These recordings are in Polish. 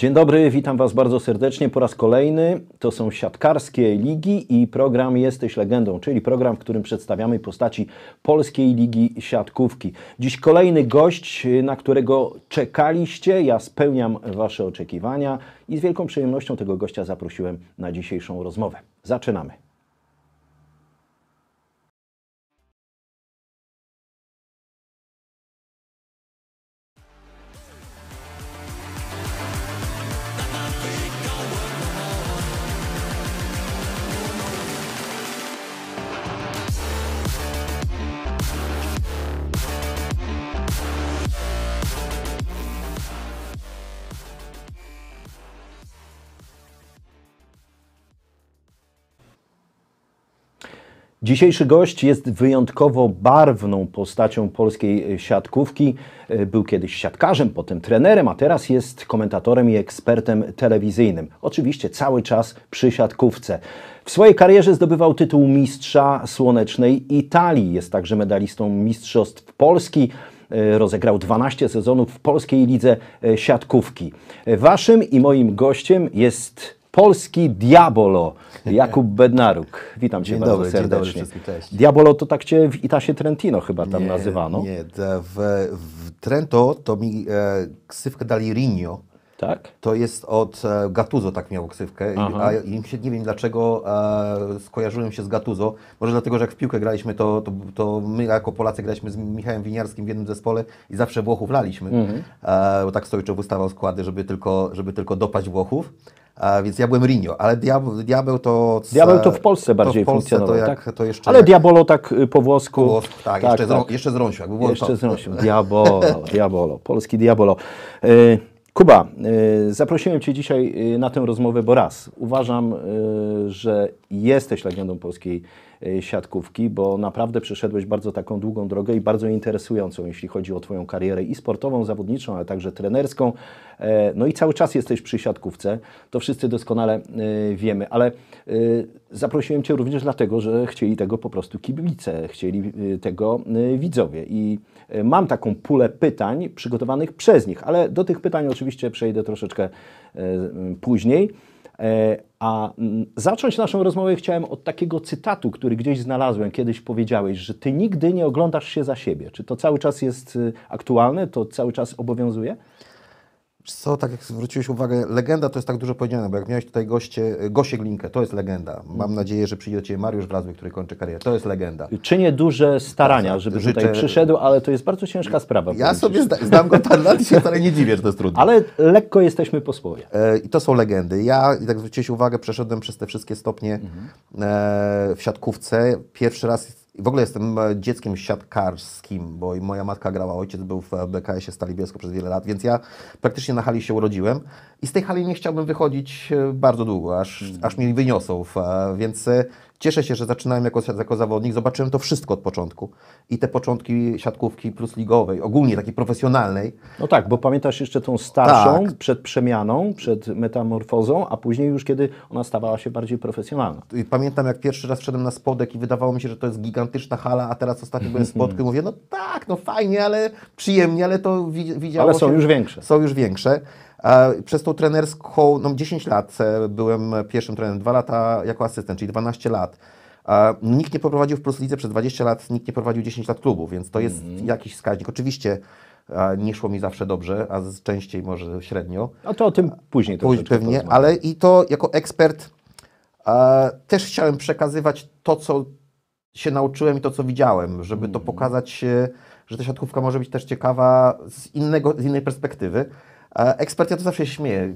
Dzień dobry, witam Was bardzo serdecznie po raz kolejny. To są siatkarskie ligi i program Jesteś Legendą, czyli program, w którym przedstawiamy postaci Polskiej Ligi Siatkówki. Dziś kolejny gość, na którego czekaliście. Ja spełniam Wasze oczekiwania i z wielką przyjemnością tego gościa zaprosiłem na dzisiejszą rozmowę. Zaczynamy. Dzisiejszy gość jest wyjątkowo barwną postacią polskiej e, siatkówki. E, był kiedyś siatkarzem, potem trenerem, a teraz jest komentatorem i ekspertem telewizyjnym. Oczywiście cały czas przy siatkówce. W swojej karierze zdobywał tytuł Mistrza Słonecznej Italii. Jest także medalistą Mistrzostw Polski e, rozegrał 12 sezonów w polskiej lidze siatkówki. Waszym i moim gościem jest Polski Diabolo, Jakub Bednaruk. Witam Cię dzień bardzo dobry, serdecznie. Dzień dobry Diabolo to tak Cię w Itasie Trentino chyba tam nie, nazywano. Nie, w, w Trento to mi e, ksywkę dali Rinio. Tak? To jest od e, Gattuso tak miało ksywkę, Aha. a im się, nie wiem dlaczego e, skojarzyłem się z Gattuso, może dlatego, że jak w piłkę graliśmy, to, to, to my jako Polacy graliśmy z Michałem Winiarskim w jednym zespole i zawsze Włochów laliśmy, mhm. e, bo tak stoiczo ustawał składy, żeby tylko, żeby tylko dopaść Włochów. A więc ja byłem Rinio, ale diabeł, diabeł to... Diabeł to w Polsce bardziej to w Polsce to jak, tak? to jeszcze... Ale diabolo tak y, po włosku. Po włosku tak, tak, jeszcze, tak. jeszcze jeszcze Diabolo, diabolo, polski diabolo. Y, Kuba, y, zaprosiłem Cię dzisiaj na tę rozmowę, bo raz, uważam, że jesteś legendą polskiej E, siatkówki, bo naprawdę przeszedłeś bardzo taką długą drogę i bardzo interesującą, jeśli chodzi o Twoją karierę i sportową, zawodniczą, ale także trenerską. E, no i cały czas jesteś przy siatkówce, to wszyscy doskonale e, wiemy, ale zaprosiłem Cię również dlatego, że chcieli tego po prostu kibice, chcieli tego widzowie i mam taką pulę pytań przygotowanych przez nich, ale do tych pytań oczywiście przejdę troszeczkę później. E, a mm, zacząć naszą rozmowę chciałem od takiego cytatu, który gdzieś znalazłem. Kiedyś powiedziałeś, że ty nigdy nie oglądasz się za siebie. Czy to cały czas jest y, aktualne, to cały czas obowiązuje? co, tak jak zwróciłeś uwagę, legenda to jest tak dużo powiedziane, bo jak miałeś tutaj goście, y, Gosie Glinkę, to jest legenda. Mam mhm. nadzieję, że przyjdzie do Ciebie Mariusz Wlazły, który kończy karierę. To jest legenda. Czynię duże starania, tak, tak. żeby Życzę... tutaj przyszedł, ale to jest bardzo ciężka sprawa. Ja sobie zda znam go parę lat i się wcale nie dziwię, że to jest trudne. Ale lekko jesteśmy po słowie. E, I to są legendy. Ja, tak zwróciłeś uwagę, przeszedłem przez te wszystkie stopnie mhm. e, w siatkówce. Pierwszy raz w ogóle jestem e, dzieckiem siatkarskim, bo i moja matka grała, ojciec był w e, BKS-ie Stalibielsko przez wiele lat, więc ja praktycznie na hali się urodziłem i z tej hali nie chciałbym wychodzić e, bardzo długo, aż, mm. aż mnie wyniosą, więc Cieszę się, że zaczynałem jako, jako zawodnik, zobaczyłem to wszystko od początku. I te początki siatkówki plus ligowej, ogólnie takiej profesjonalnej. No tak, bo pamiętasz jeszcze tą starszą, tak. przed przemianą, przed metamorfozą, a później już kiedy ona stawała się bardziej profesjonalna. Pamiętam jak pierwszy raz wszedłem na spodek i wydawało mi się, że to jest gigantyczna hala, a teraz ostatnio byłem spodku i mówię, no tak, no fajnie, ale przyjemnie, ale to wi Ale są się, już większe. Są już większe. Przez tą trenerską, no 10 lat e, byłem pierwszym trenerem, 2 lata jako asystent, czyli 12 lat. Nikt nie poprowadził w Plus Lidze przez 20 lat, nikt nie prowadził 10 lat klubu, więc to jest mhm. jakiś wskaźnik. Oczywiście nie szło mi zawsze dobrze, a częściej może średnio. A no to o tym później. Później pewnie, ale i to jako ekspert też chciałem przekazywać to, co się nauczyłem i to, co widziałem, żeby to mhm. pokazać, że ta siatkówka może być też ciekawa z, innego, z innej perspektywy. Ekspert, ja to zawsze śmieję,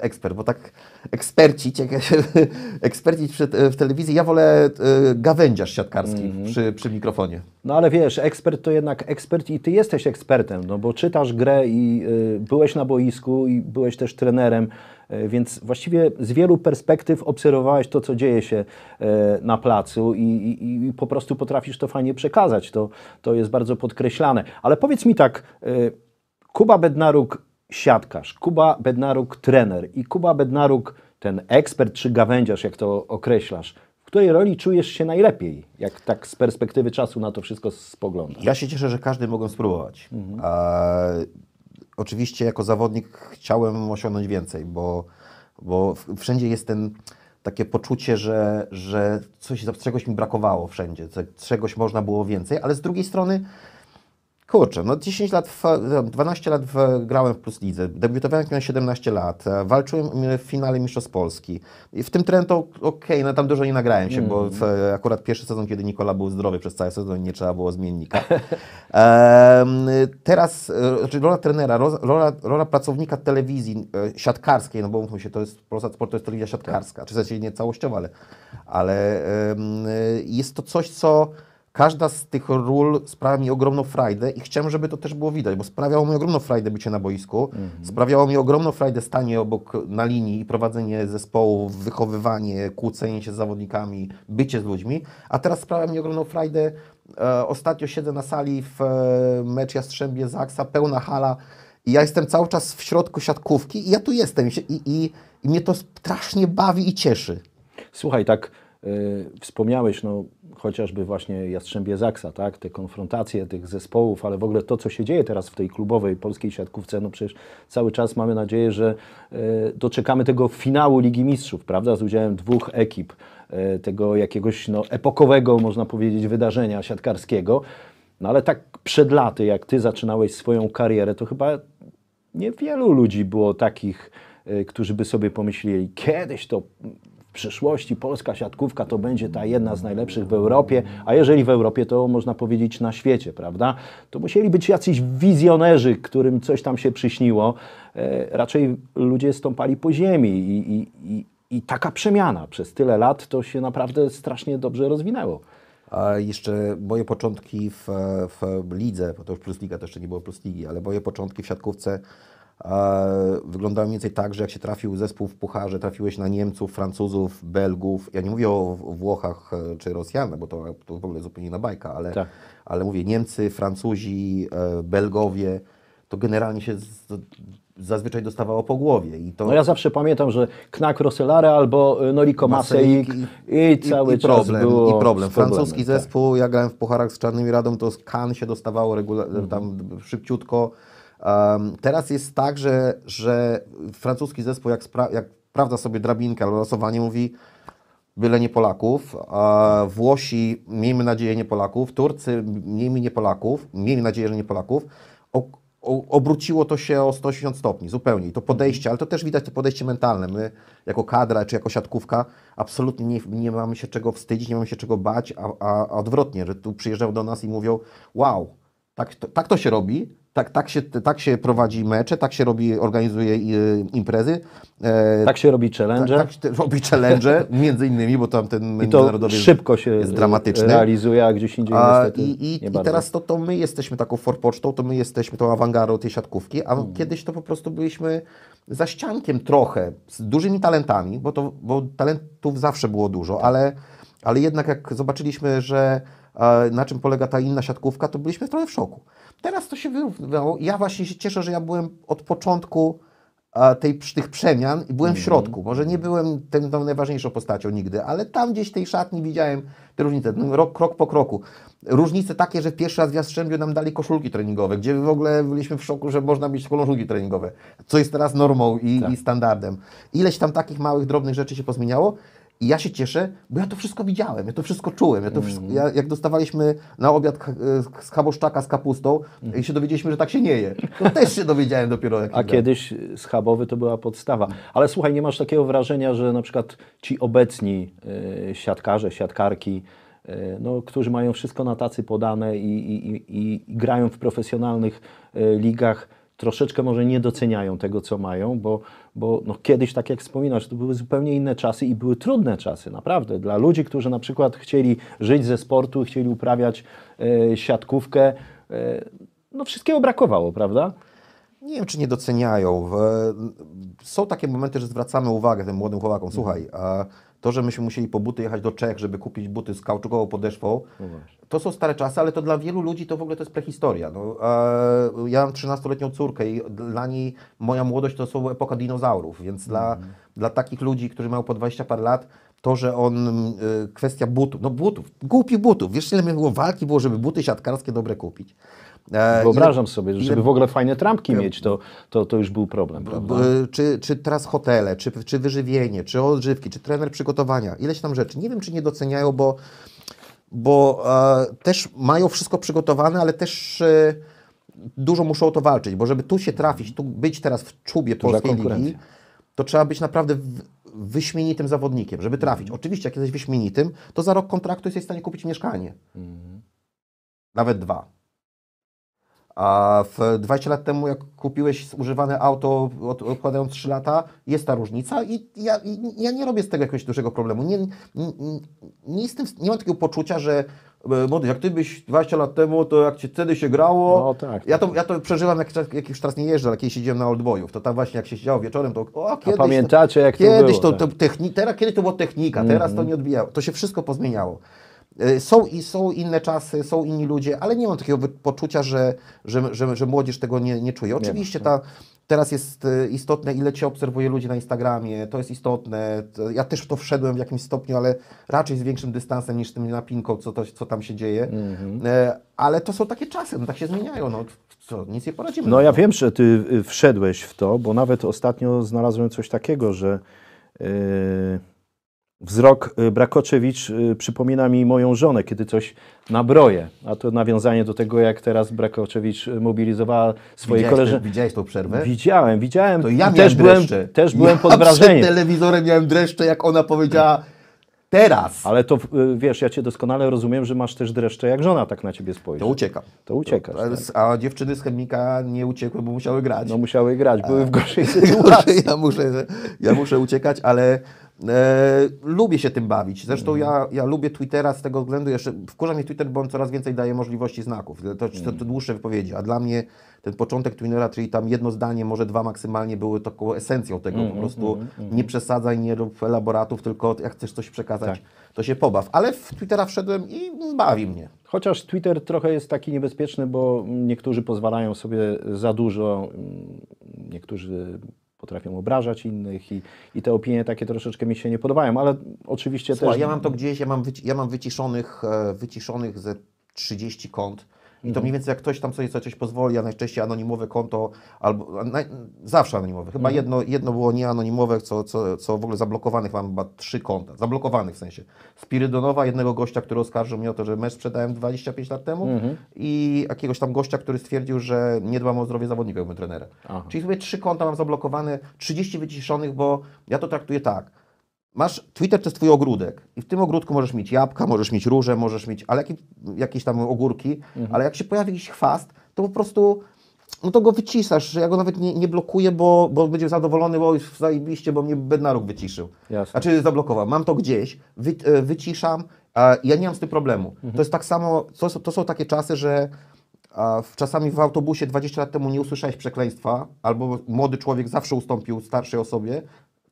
ekspert, bo tak ekspercić, jak ja się ekspercić e, w telewizji, ja wolę e, gawędziarz siatkarski mm -hmm. przy, przy mikrofonie. No ale wiesz, ekspert to jednak ekspert i ty jesteś ekspertem, no bo czytasz grę i y, byłeś na boisku i byłeś też trenerem, y, więc właściwie z wielu perspektyw obserwowałeś to, co dzieje się y, na placu i, i, i, po prostu potrafisz to fajnie przekazać. To, to jest bardzo podkreślane. Ale powiedz mi tak, Kuba Bednaruk siatkarz, Kuba Bednaruk trener i Kuba Bednaruk ten ekspert czy gawędziarz, jak to określasz, w której roli czujesz się najlepiej, jak tak z perspektywy czasu na to wszystko spoglądasz? Ja się cieszę, że każdy mogą spróbować. Mhm. A, oczywiście jako zawodnik chciałem osiągnąć więcej, bo, bo wszędzie jest ten takie poczucie, że, że coś, czegoś mi brakowało wszędzie, czegoś można było więcej, ale z drugiej strony Kurczę, no 10 lat, 12 lat grałem w Plus Lidze, debiutowałem miałem 17 lat, e, walczyłem w finale Mistrzostw Polski. w tym to okej, okay, no tam dużo nie nagrałem się, mm. bo w, mm. akurat pierwszy sezon, kiedy Nikola był zdrowy przez cały sezon, nie trzeba było zmiennika. um, teraz, e, znaczy rola trenera, rola, rola pracownika telewizji e, siatkarskiej, no bo mówmy się, to jest, Polsat Sport to jest telewizja siatkarska, tak. czy w sensie nie całościowa, ale, ale um, jest to coś, co Każda z tych ról sprawia mi ogromną frajdę i chciałem, żeby to też było widać, bo sprawiało mi ogromną frajdę bycie na boisku, mhm. sprawiało mi ogromną frajdę stanie obok na linii i prowadzenie zespołu, wychowywanie, kłócenie się z zawodnikami, bycie z ludźmi, a teraz sprawia mi ogromną frajdę. E, ostatnio siedzę na sali w e, mecz Jastrzębie Zaksa, pełna hala i ja jestem cały czas w środku siatkówki i ja tu jestem i, i, i mnie to strasznie bawi i cieszy. Słuchaj, tak Y, wspomniałeś no, chociażby właśnie Jastrzębie Zaksa, tak? te konfrontacje tych zespołów, ale w ogóle to, co się dzieje teraz w tej klubowej polskiej siatkówce, no przecież cały czas mamy nadzieję, że y, doczekamy tego finału Ligi Mistrzów, prawda, z udziałem dwóch ekip, y, tego jakiegoś no, epokowego, można powiedzieć, wydarzenia siatkarskiego. No ale tak przed laty, jak ty zaczynałeś swoją karierę, to chyba niewielu ludzi było takich, którzy by sobie pomyśleli, kiedyś to w przyszłości polska siatkówka to będzie ta jedna z najlepszych w Europie, a jeżeli w Europie, to można powiedzieć na świecie, prawda? To musieli być jacyś wizjonerzy, którym coś tam się przyśniło. E, raczej ludzie stąpali po ziemi i, i, i, i taka przemiana przez tyle lat to się naprawdę strasznie dobrze rozwinęło. A jeszcze moje początki w, w lidze, bo to już Plus Liga, to jeszcze nie było Plus Ligi, ale moje początki w siatkówce wyglądały mniej więcej tak, że jak się trafił zespół w pucharze, trafiłeś na Niemców, Francuzów, Belgów. Ja nie mówię o Włochach e, czy Rosjanach, bo to, to w ogóle zupełnie na bajka, ale, tak. ale mówię Niemcy, Francuzi, e, Belgowie. To generalnie się z, zazwyczaj dostawało po głowie. I to... No ja zawsze pamiętam, że Knak Roselare albo e, Noriko Maseik i, i, cały i, i problem, I problem. Francuski tak. zespół, tak. ja grałem w pucharach z Czarnymi Radą, to z Kan się dostawało regula- mhm. tam szybciutko. Um, teraz jest tak, że, że francuski zespół, jak, jak prawda sobie drabinka albo losowanie, mówi byle nie Polaków, a Włosi, miejmy nadzieję, nie Polaków, Turcy, miejmy nie Polaków, miejmy nadzieję, że nie Polaków. O, o, obróciło to się o 180 stopni zupełnie. I to podejście, ale to też widać to podejście mentalne. My jako kadra czy jako siatkówka absolutnie nie, nie mamy się czego wstydzić, nie mamy się czego bać, a, a, a odwrotnie, że tu przyjeżdżał do nas i mówią wow, tak to, tak to się robi, tak, tak, się, tak się prowadzi mecze, tak się robi, organizuje y, imprezy. E, tak się robi challenge. Tak, tak robi challenge, między innymi, bo tam ten międzynarodowy szybko się jest dramatyczny. Y, realizuje, a gdzieś indziej a, niestety I, i, nie i teraz to, to my jesteśmy taką forpocztą, to my jesteśmy tą awangardą tej siatkówki, a hmm. kiedyś to po prostu byliśmy za ściankiem trochę, z dużymi talentami, bo, to, bo talentów zawsze było dużo, tak. ale, ale jednak jak zobaczyliśmy, że e, na czym polega ta inna siatkówka, to byliśmy trochę w szoku. Teraz to się wyrównało. Ja właśnie się cieszę, że ja byłem od początku e, tej, tych przemian i byłem w mhm. środku. Może nie byłem ten tą najważniejszą postacią nigdy, ale tam gdzieś tej szatni widziałem te różnice, no, rok, krok po kroku. Różnice takie, że pierwszy raz w Jastrzębiu nam dali koszulki treningowe, gdzie w ogóle byliśmy w szoku, że można mieć koszulki treningowe, co jest teraz normą i, tak. i standardem. Ileś tam takich małych, drobnych rzeczy się pozmieniało. I ja się cieszę, bo ja to wszystko widziałem, ja to wszystko czułem. Ja to wszystko, mhm. ja, jak dostawaliśmy na obiad z chaboszczaka z kapustą mhm. i się dowiedzieliśmy, że tak się nie je, to też się dowiedziałem dopiero. Jak A kiedyś schabowy to była podstawa. Ale słuchaj, nie masz takiego wrażenia, że na przykład ci obecni y, siatkarze, siatkarki, y, no, którzy mają wszystko na tacy podane i, i, i, i, grają w profesjonalnych y, ligach, troszeczkę może nie doceniają tego, co mają, bo bo no, kiedyś, tak jak wspominasz, to były zupełnie inne czasy i były trudne czasy, naprawdę. Dla ludzi, którzy na przykład chcieli żyć ze sportu, chcieli uprawiać e, siatkówkę, e, no wszystkiego brakowało, prawda? nie wiem, czy nie doceniają. Są takie momenty, że zwracamy uwagę tym młodym chłopakom. Mhm. Słuchaj, to, że myśmy musieli po buty jechać do Czech, żeby kupić buty z kauczukową podeszwą, no to są stare czasy, ale to dla wielu ludzi to w ogóle to jest prehistoria. No, ja mam 13-letnią córkę i dla niej moja młodość to są epoka dinozaurów, więc dla, mhm. dla takich ludzi, którzy mają po 20 par lat, to, że on, e, kwestia butów, no butów, głupi butów, wiesz ile było walki było, żeby buty siatkarskie dobre kupić. E, Wyobrażam sobie, żeby w ogóle fajne trampki mieć, to, to, to już był problem, y, Czy, czy teraz hotele, czy, czy wyżywienie, czy odżywki, czy trener przygotowania, ileś tam rzeczy. Nie wiem, czy nie doceniają, bo, bo e, też mają wszystko przygotowane, ale też... E, dużo muszą o to walczyć, bo żeby tu się trafić, tu być teraz w czubie Duża polskiej ligi, to trzeba być naprawdę wyśmienitym zawodnikiem, żeby trafić. Mm. Oczywiście, jak jesteś wyśmienitym, to za rok kontraktu jesteś w stanie kupić mieszkanie. Mm. Nawet dwa. A w 20 lat temu, jak kupiłeś używane auto, odkładając 3 lata, jest ta różnica i ja, ja nie robię z tego jakiegoś dużego problemu. Nie, nie, nie, jestem, nie mam takiego poczucia, że e, jak ty byś 20 lat temu, to jak ci wtedy się grało. No, tak, ja, tak, to, tak. ja to przeżywam, jak, jak już teraz nie jeżdżę, ale kiedyś siedziałem na Oldboyów, to tam właśnie jak się siedziało wieczorem, to o, kiedyś. A pamiętacie, jak kiedyś to było? To, tak? to, techni, teraz, kiedy to była technika, teraz mm -hmm. to mhm. nie odbijało. To się wszystko pozmieniało. E, są, i są inne czasy, są inni ludzie, ale nie mam takiego poczucia, że, że, że, że młodzież tego nie, nie czuje. Oczywiście nie ta, teraz jest e, istotne, ile Cię obserwuje ludzi na Instagramie, to jest istotne. Ja też w to wszedłem w jakimś stopniu, ale raczej z większym dystansem niż tym napinką, co, to, co tam się dzieje. Mhm. E, ale to są takie czasy, no, tak się zmieniają. No. Co, nic nie poradzimy. No ja wiem, że Ty y, wszedłeś w to, bo nawet ostatnio znalazłem coś takiego, że... Yy Wzrok y, Brakoczewicz y, przypomina mi moją żonę, kiedy coś nabroje. A to nawiązanie do tego, jak teraz Brakoczewicz y, mobilizowała swoje koleżanki. Widziałeś tą przerwę? Widziałem, widziałem. To ja miałem też dreszcze. byłem, też ja byłem pod wrażeniem. Przed telewizorem miałem dreszcze, jak ona powiedziała teraz. Ale to wiesz, ja cię doskonale rozumiem, że masz też dreszcze, jak żona tak na ciebie spojrzy. To ucieka. To ucieka. Tak. A dziewczyny z chemika nie uciekły, bo musiały grać. No musiały grać, były w gorszej sytuacji. ja, muszę, ja muszę uciekać, ale E, lubię się tym bawić. Zresztą mm. ja, ja lubię Twittera z tego względu, jeszcze wkurza mnie Twitter, bo on coraz więcej daje możliwości znaków. To, to, to, mhm. dłuższe wypowiedzi, a dla mnie ten początek Twittera, czyli tam jedno zdanie, może dwa maksymalnie były taką esencją tego. Mm, po prostu mm, nie przesadzaj, nie rób elaboratów, tylko jak chcesz coś przekazać, tak. to się pobaw. Ale w Twittera wszedłem i bawi mnie. Chociaż Twitter trochę jest taki niebezpieczny, bo niektórzy pozwalają sobie za dużo, niektórzy potrafią obrażać innych i, i te opinie takie troszeczkę mi się nie podobają, ale oczywiście Słuchaj, też... ja mam to gdzieś, ja mam, wyci ja mam wyciszonych, e, wyciszonych ze 30 kont i to mniej więcej jak ktoś tam sobie coś pozwoli, a najczęściej anonimowe konto, albo na, zawsze anonimowe. Chyba mhm. jedno, jedno było nieanonimowe, co, co, co w ogóle zablokowanych mam chyba trzy konta. Zablokowanych w sensie. Spirydonowa, jednego gościa, który oskarżył mnie o to, że mecz sprzedałem 25 lat temu mhm. i jakiegoś tam gościa, który stwierdził, że nie dbam o zdrowie zawodnika, jakbym trenera. Aha. Czyli sobie trzy konta mam zablokowane, 30 wyciszonych, bo ja to traktuję tak masz, Twitter to jest twój ogródek i w tym ogródku możesz mieć jabłka, możesz mieć róże, możesz mieć ale jak, jakieś tam ogórki, mhm. ale jak się pojawi jakiś chwast, to po prostu no to go wycisasz, ja go nawet nie, nie blokuję, bo, bo będzie zadowolony, bo już zajebiście, bo mnie bednaruk wyciszył. Jasne. Znaczy zablokował. Mam to gdzieś, wy, e, wyciszam, a ja nie mam z tym problemu. Mhm. To jest tak samo, to, to są takie czasy, że a, czasami w autobusie 20 lat temu nie usłyszałeś przekleństwa, albo młody człowiek zawsze ustąpił starszej osobie,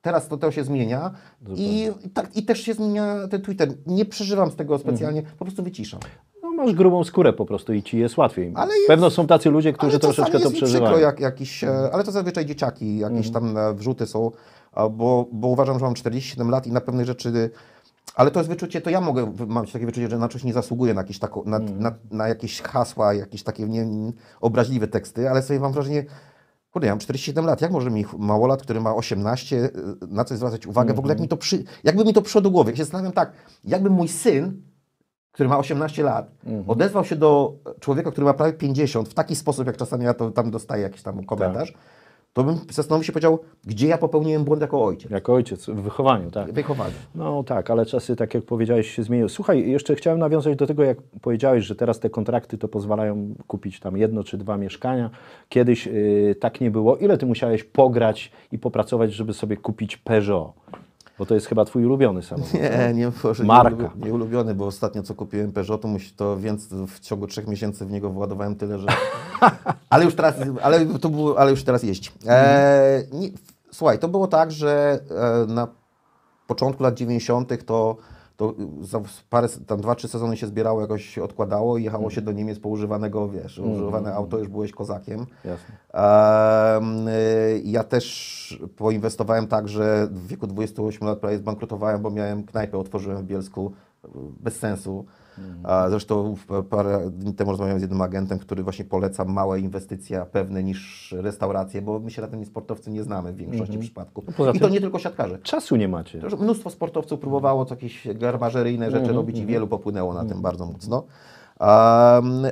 Teraz to, to się zmienia i, tak, i też się zmienia ten Twitter. Nie przeżywam z tego specjalnie, mhm. po prostu wyciszam no, masz grubą skórę po prostu i ci jest łatwiej. Ale jest, Pewno są tacy ludzie, którzy troszeczkę to przeżywają. Jak, jakiś, e, mhm. ale to zazwyczaj dzieciaki, jakieś mhm. tam e, wrzuty są, bo, bo uważam, że mam 47 lat i na pewne rzeczy. Ale to jest wyczucie, to ja mogę mieć takie wyczucie, że na coś nie zasługuję na jakieś, tako, na, mhm. na, na jakieś hasła, jakieś takie nie, obraźliwe teksty, ale sobie mam wrażenie, Kurde, ja mam 47 lat, jak może mi małolat, który ma 18, y, na coś zwracać uwagę? Mm -hmm. W ogóle mhm. jak mi to przy, jakby mi to przyszło do głowy? Ja się zastanawiam tak, jakby mój syn, który ma 18 lat, mm -hmm. odezwał się do człowieka, który ma prawie 50 w taki sposób, jak czasami ja to tam dostaję jakiś tam komentarz, tak to bym zastanowił się, powiedział, gdzie ja popełniłem błąd jako ojciec. Jako ojciec, w wychowaniu, tak. W wychowaniu. No tak, ale czasy, tak jak powiedziałeś, się zmieniły. Słuchaj, jeszcze chciałem nawiązać do tego, jak powiedziałeś, że teraz te kontrakty to pozwalają kupić tam jedno czy dwa mieszkania. Kiedyś yy, tak nie było. Ile ty musiałeś pograć i popracować, żeby sobie kupić Peugeot? Bo to jest chyba twój ulubiony samochód. Nie, tak? nie, Boże, Marka. Nie, ulubiony, bo ostatnio co kupiłem Peugeot, to więc w ciągu trzech miesięcy w niego władowałem tyle, że... ale już teraz, ale to było, ale już teraz jeździ. E, mhm. nie, słuchaj, to było tak, że e, na początku lat 90. to to y, parę, tam dwa, trzy sezony się zbierało, jakoś odkładało i jechało się do Niemiec po używanego, wiesz, mm. używane mm, auto, mm. już byłeś kozakiem. Jasne. Y, ja też poinwestowałem tak, że w wieku 28 lat prawie zbankrutowałem, bo miałem knajpę, otworzyłem w Bielsku, y, bez sensu a Zresztą parę dni temu rozmawiałem z jednym agentem, który właśnie poleca małe inwestycje pewne niż restauracje, bo my się na tym sportowcy nie znamy w większości mhm. przypadków. No I to nie tylko siatkarze. Czasu nie macie. Mnóstwo sportowców próbowało co jakieś garmażeryjne rzeczy mhm. robić i mhm. wielu popłynęło na tym mhm. bardzo mocno. Um,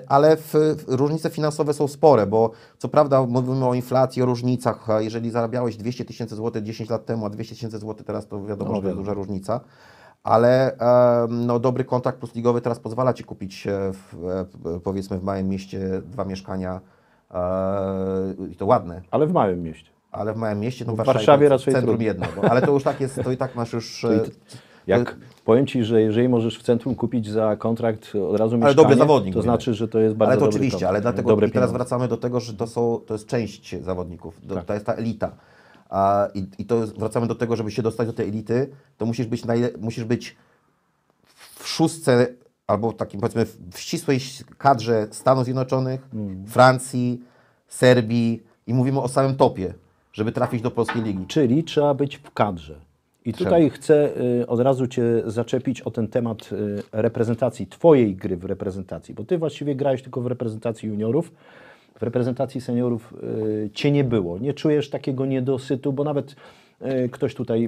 ale w, w, różnice finansowe są spore, bo co prawda mówimy o inflacji, o różnicach. Jeżeli zarabiałeś 200 tysięcy złotych 10 lat temu, a 200 tysięcy złotych teraz, to wiadomo, no, że to jest no, duża różnica ale no, dobry kontrakt plus ligowy teraz pozwala Ci kupić e, e, w, powiedzmy w małym mieście dwa mieszkania e, i to ładne. Ale w małym mieście. Ale w małym mieście, no w Warszawie, Warszawie raczej centrum jedno, bo, ale to już tak jest, to i tak masz już... Jak powiem Ci, że jeżeli możesz w centrum kupić za kontrakt od razu ale dobry zawodnik, to znaczy, że to jest bardzo Ale to oczywiście, kontrakt, ale dlatego i teraz wracamy do tego, że to, są, to jest część zawodników, do, tak. to jest ta elita. A, i, I to wracamy do tego, żeby się dostać do tej elity, to musisz być, musisz być w szóstce albo takim powiedzmy w ścisłej kadrze Stanów Zjednoczonych, mm. Francji, Serbii i mówimy o samym topie, żeby trafić do polskiej ligi. Czyli trzeba być w kadrze. I tutaj Trzeba. chcę y, od razu Cię zaczepić o ten temat y, reprezentacji, Twojej gry w reprezentacji, bo Ty właściwie grałeś tylko w reprezentacji juniorów w reprezentacji seniorów y, Cię nie było. Nie czujesz takiego niedosytu, bo nawet y, ktoś tutaj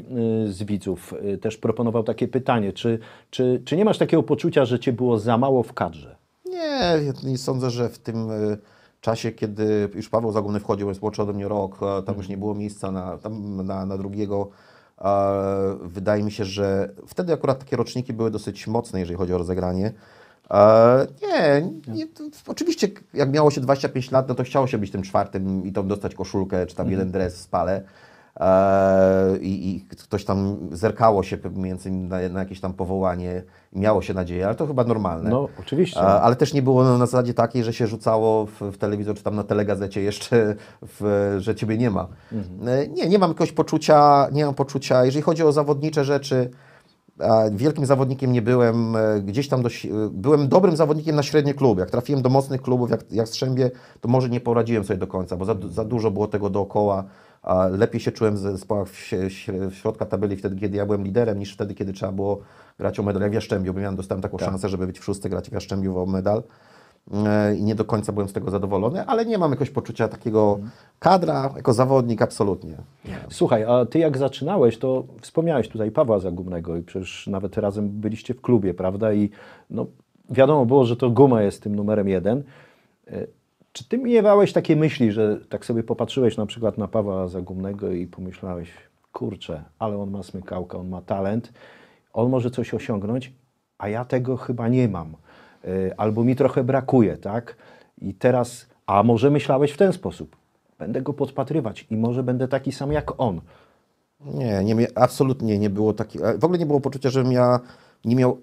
y, z widzów też proponował takie pytanie, czy, czy, czy nie masz takiego poczucia, że Cię było za mało w kadrze? Nie, nie sądzę, że w tym czasie, kiedy już Paweł Zagumny wchodził, jest młodszy ode mnie rok, tam już nie było miejsca na, na, na drugiego. Wydaje mi się, że wtedy akurat takie roczniki były dosyć mocne, jeżeli chodzi o rozegranie. E, nie, nie to, oczywiście jak miało się 25 lat, no to chciało się być tym czwartym i tam dostać koszulkę, czy tam mhm. jeden dres spale E, i, I, ktoś tam zerkało się między na, na jakieś tam powołanie miało się nadzieję, ale to chyba normalne. No, oczywiście. E, ale też nie było na zasadzie takiej, że się rzucało w, w telewizor czy tam na telegazecie jeszcze, w, że ciebie nie ma. Mhm. E, nie, nie mam jakiegoś poczucia, nie mam poczucia, jeżeli chodzi o zawodnicze rzeczy, wielkim zawodnikiem nie byłem, e, gdzieś tam e, byłem dobrym zawodnikiem na średnie kluby. Jak trafiłem do mocnych klubów, jak, jak Strzębie, to może nie poradziłem sobie do końca, bo za, za dużo było tego dookoła. A lepiej się czułem w zespołach w, w środka tabeli wtedy, kiedy ja byłem liderem, niż wtedy, kiedy trzeba było grać o medal. Jak w Jaszczębiu, bo miałem, dostałem taką tak. szansę, żeby być w szóstce, grać w Jaszczębiu o medal. E, i nie do końca byłem z tego zadowolony, ale nie mam jakiegoś poczucia takiego kadra, jako zawodnik absolutnie. Słuchaj, a ty jak zaczynałeś, to wspomniałeś tutaj Pawła Zagumnego i przecież nawet razem byliście w klubie, prawda? I no, wiadomo było, że to guma jest tym numerem jeden. E, czy ty miewałeś takie myśli, że tak sobie popatrzyłeś na przykład na Pawła Zagumnego i pomyślałeś, kurczę, ale on ma smykałkę, on ma talent, on może coś osiągnąć, a ja tego chyba nie mam. Y, albo mi trochę brakuje, tak? I teraz, a może myślałeś w ten sposób? Będę go podpatrywać i może będę taki sam jak on. Nie, nie absolutnie nie było takiego. W ogóle nie było poczucia, żebym ja nie miał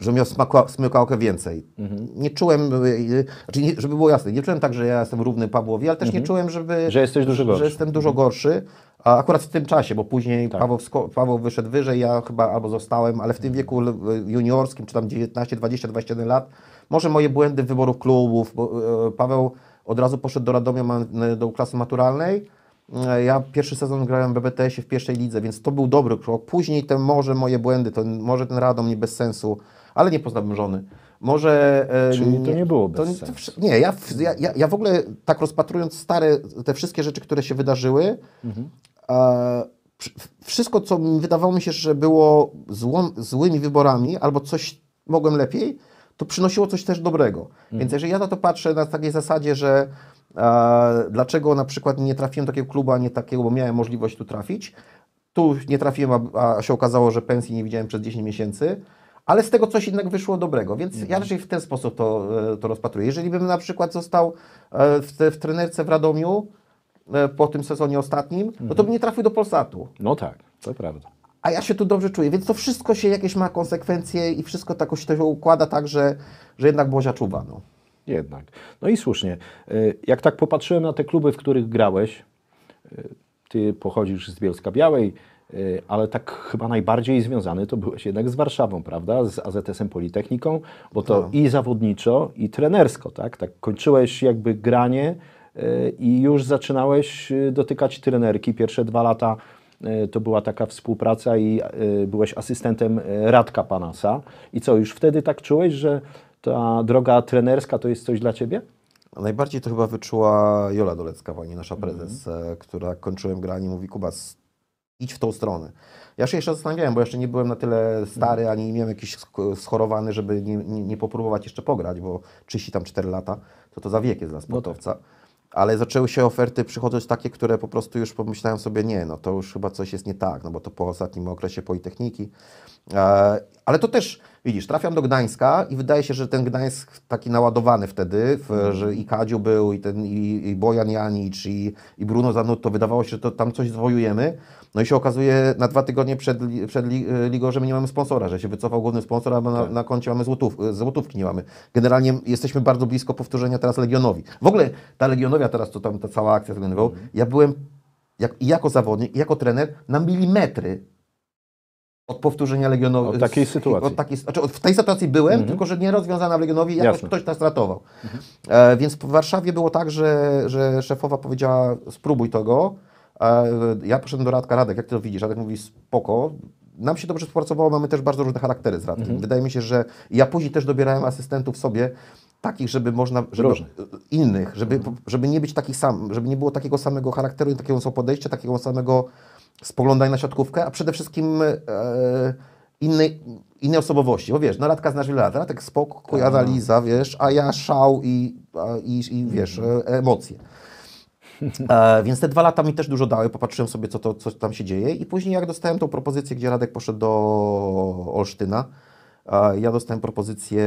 że miał smakła, smykałkę więcej. Mhm. Nie czułem, y, y, znaczy nie, żeby było jasne, nie czułem tak, że ja jestem równy Pawłowi, ale też mhm. nie czułem, żeby... Że jesteś dużo gorszy. Że jestem dużo mhm. gorszy. A akurat w tym czasie, bo później tak. Paweł, Paweł, wyszedł wyżej, ja chyba albo zostałem, ale w tym mhm. wieku juniorskim, czy tam 19, 20, 21 lat, może moje błędy wyboru klubów, bo e, Paweł od razu poszedł do Radomia e, do klasy maturalnej, e, ja pierwszy sezon grałem w BBTS-ie w pierwszej lidze, więc to był dobry krok. Później te może moje błędy, to może ten Radom nie bez sensu, ale nie poznałbym żony. Może... Czyli to nie było bez to, sensu. To, nie, ja, ja, ja w ogóle tak rozpatrując stare, te wszystkie rzeczy, które się wydarzyły, mhm. E, wszystko, co wydawało mi się, że było złymi wyborami albo coś mogłem lepiej, to przynosiło coś też dobrego. Mhm. Więc jeżeli ja na to patrzę na takiej zasadzie, że e, dlaczego na przykład nie trafiłem do takiego klubu, a nie takiego, bo miałem możliwość tu trafić, tu nie trafiłem, a, a się okazało, że pensji nie widziałem przez 10 miesięcy, ale z tego coś jednak wyszło dobrego, więc mhm. ja raczej w ten sposób to, e, to rozpatruję. Jeżeli bym na przykład został e, w, te, w trenerce w Radomiu, E, po tym sezonie ostatnim, no to mhm. by nie trafił do Polsatu. No tak, to prawda. A ja się tu dobrze czuję, więc to wszystko się jakieś ma konsekwencje i wszystko tak się to się układa tak, że, że jednak Bozia czuwa. No. Jednak. No i słusznie. E, jak tak popatrzyłem na te kluby, w których grałeś, e, ty pochodzisz z Bielska Białej, ale tak chyba najbardziej związany to byłeś jednak z Warszawą, prawda? Z AZS-em Politechniką, bo to no. i zawodniczo, i trenersko, tak? Tak kończyłeś jakby granie E, i już zaczynałeś e, dotykać trenerki. Pierwsze dwa lata e, to była taka współpraca i byłeś asystentem Radka Panasa. I co, już wtedy tak czułeś, że ta droga trenerska to jest coś dla Ciebie? Najbardziej to chyba wyczuła Jola Dolecka, właśnie nasza mhm. prezes, mm. która kończyłem granie, mówi Kuba, idź w tą stronę. Ja się jeszcze zastanawiałem, bo jeszcze nie byłem na tyle stary, mhm. ani nie miałem jakiś schorowany, żeby nie, nie, nie popróbować jeszcze pograć, bo czyści tam 4 lata, to to za wiek jest dla sportowca. No tak ale zaczęły się oferty przychodzić takie, które po prostu już pomyślałem sobie, nie, no to już chyba coś jest nie tak, no bo to po ostatnim okresie Politechniki. E, ale to też Widzisz, trafiam do Gdańska i wydaje się, że ten Gdańsk taki naładowany wtedy, w, mhm. że i Kadziu był, i, ten, i, i Bojan Janicz, i, i Bruno to wydawało się, że to tam coś zwojujemy. No i się okazuje na dwa tygodnie przed, przed e, ligą, że my nie mamy sponsora, że się wycofał główny sponsor, a na, tak. na koncie mamy złotów, e, złotówki, nie mamy. Generalnie jesteśmy bardzo blisko powtórzenia teraz Legionowi. W ogóle ta Legionowia teraz, co tam ta cała akcja z Legionową, mhm. ja byłem jak, jako zawodnik, jako trener na milimetry od powtórzenia Legionowi. Od takiej sytuacji. Od takiej, znaczy w tej sytuacji byłem, mhm. tylko że nie rozwiązana w Legionowi, jakoś Jasne. ktoś nas ratował. Mhm. E, więc w Warszawie było tak, że, że szefowa powiedziała spróbuj tego. E, ja poszedłem do Radka, Radek, jak ty to widzisz? Radek mówi spoko, nam się dobrze współpracowało, mamy też bardzo różne charaktery z Radkiem. Mhm. Wydaje mi się, że ja później też dobierałem asystentów sobie takich, żeby można, żeby innych, żeby, mhm. żeby nie być takich sam, żeby nie było takiego samego charakteru, takiego samego podejścia, takiego samego spoglądaj na siatkówkę, a przede wszystkim e, innej, osobowości. Bo wiesz, no Radka znasz wiele lat, Radek spokój, tak. analiza, wiesz, a ja szał i, i, i wiesz, mhm. e, emocje. E, więc te dwa lata mi też dużo dały, popatrzyłem sobie, co, to, co tam się dzieje i później jak dostałem tą propozycję, gdzie Radek poszedł do Olsztyna, e, ja dostałem propozycję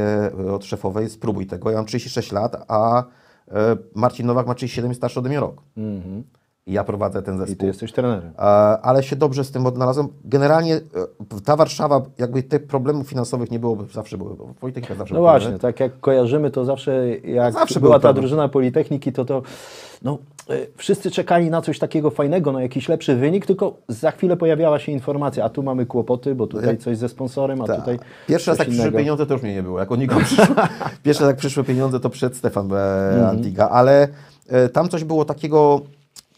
e, od szefowej, spróbuj tego, ja mam 36 lat, a e, Marcin Nowak ma 37 starszy ode mnie rok. Mhm ja prowadzę ten zespół. I ty jesteś trenerem. E, ale się dobrze z tym odnalazłem. Generalnie e, ta Warszawa, jakby tych problemów finansowych nie było, zawsze były. Politechnika zawsze No właśnie, tak jak kojarzymy, to zawsze jak zawsze była ta problem. drużyna Politechniki, to to no, e, wszyscy czekali na coś takiego fajnego, na jakiś lepszy wynik, tylko za chwilę pojawiała się informacja, a tu mamy kłopoty, bo tutaj coś ze sponsorem, a Ta. tutaj pierwsze raz tak przyszły pieniądze, to już mnie nie było. Jak nikogo przyszło, pierwsze tak przyszły pieniądze, to przed Stefan mhm. Antiga, ale tam coś było takiego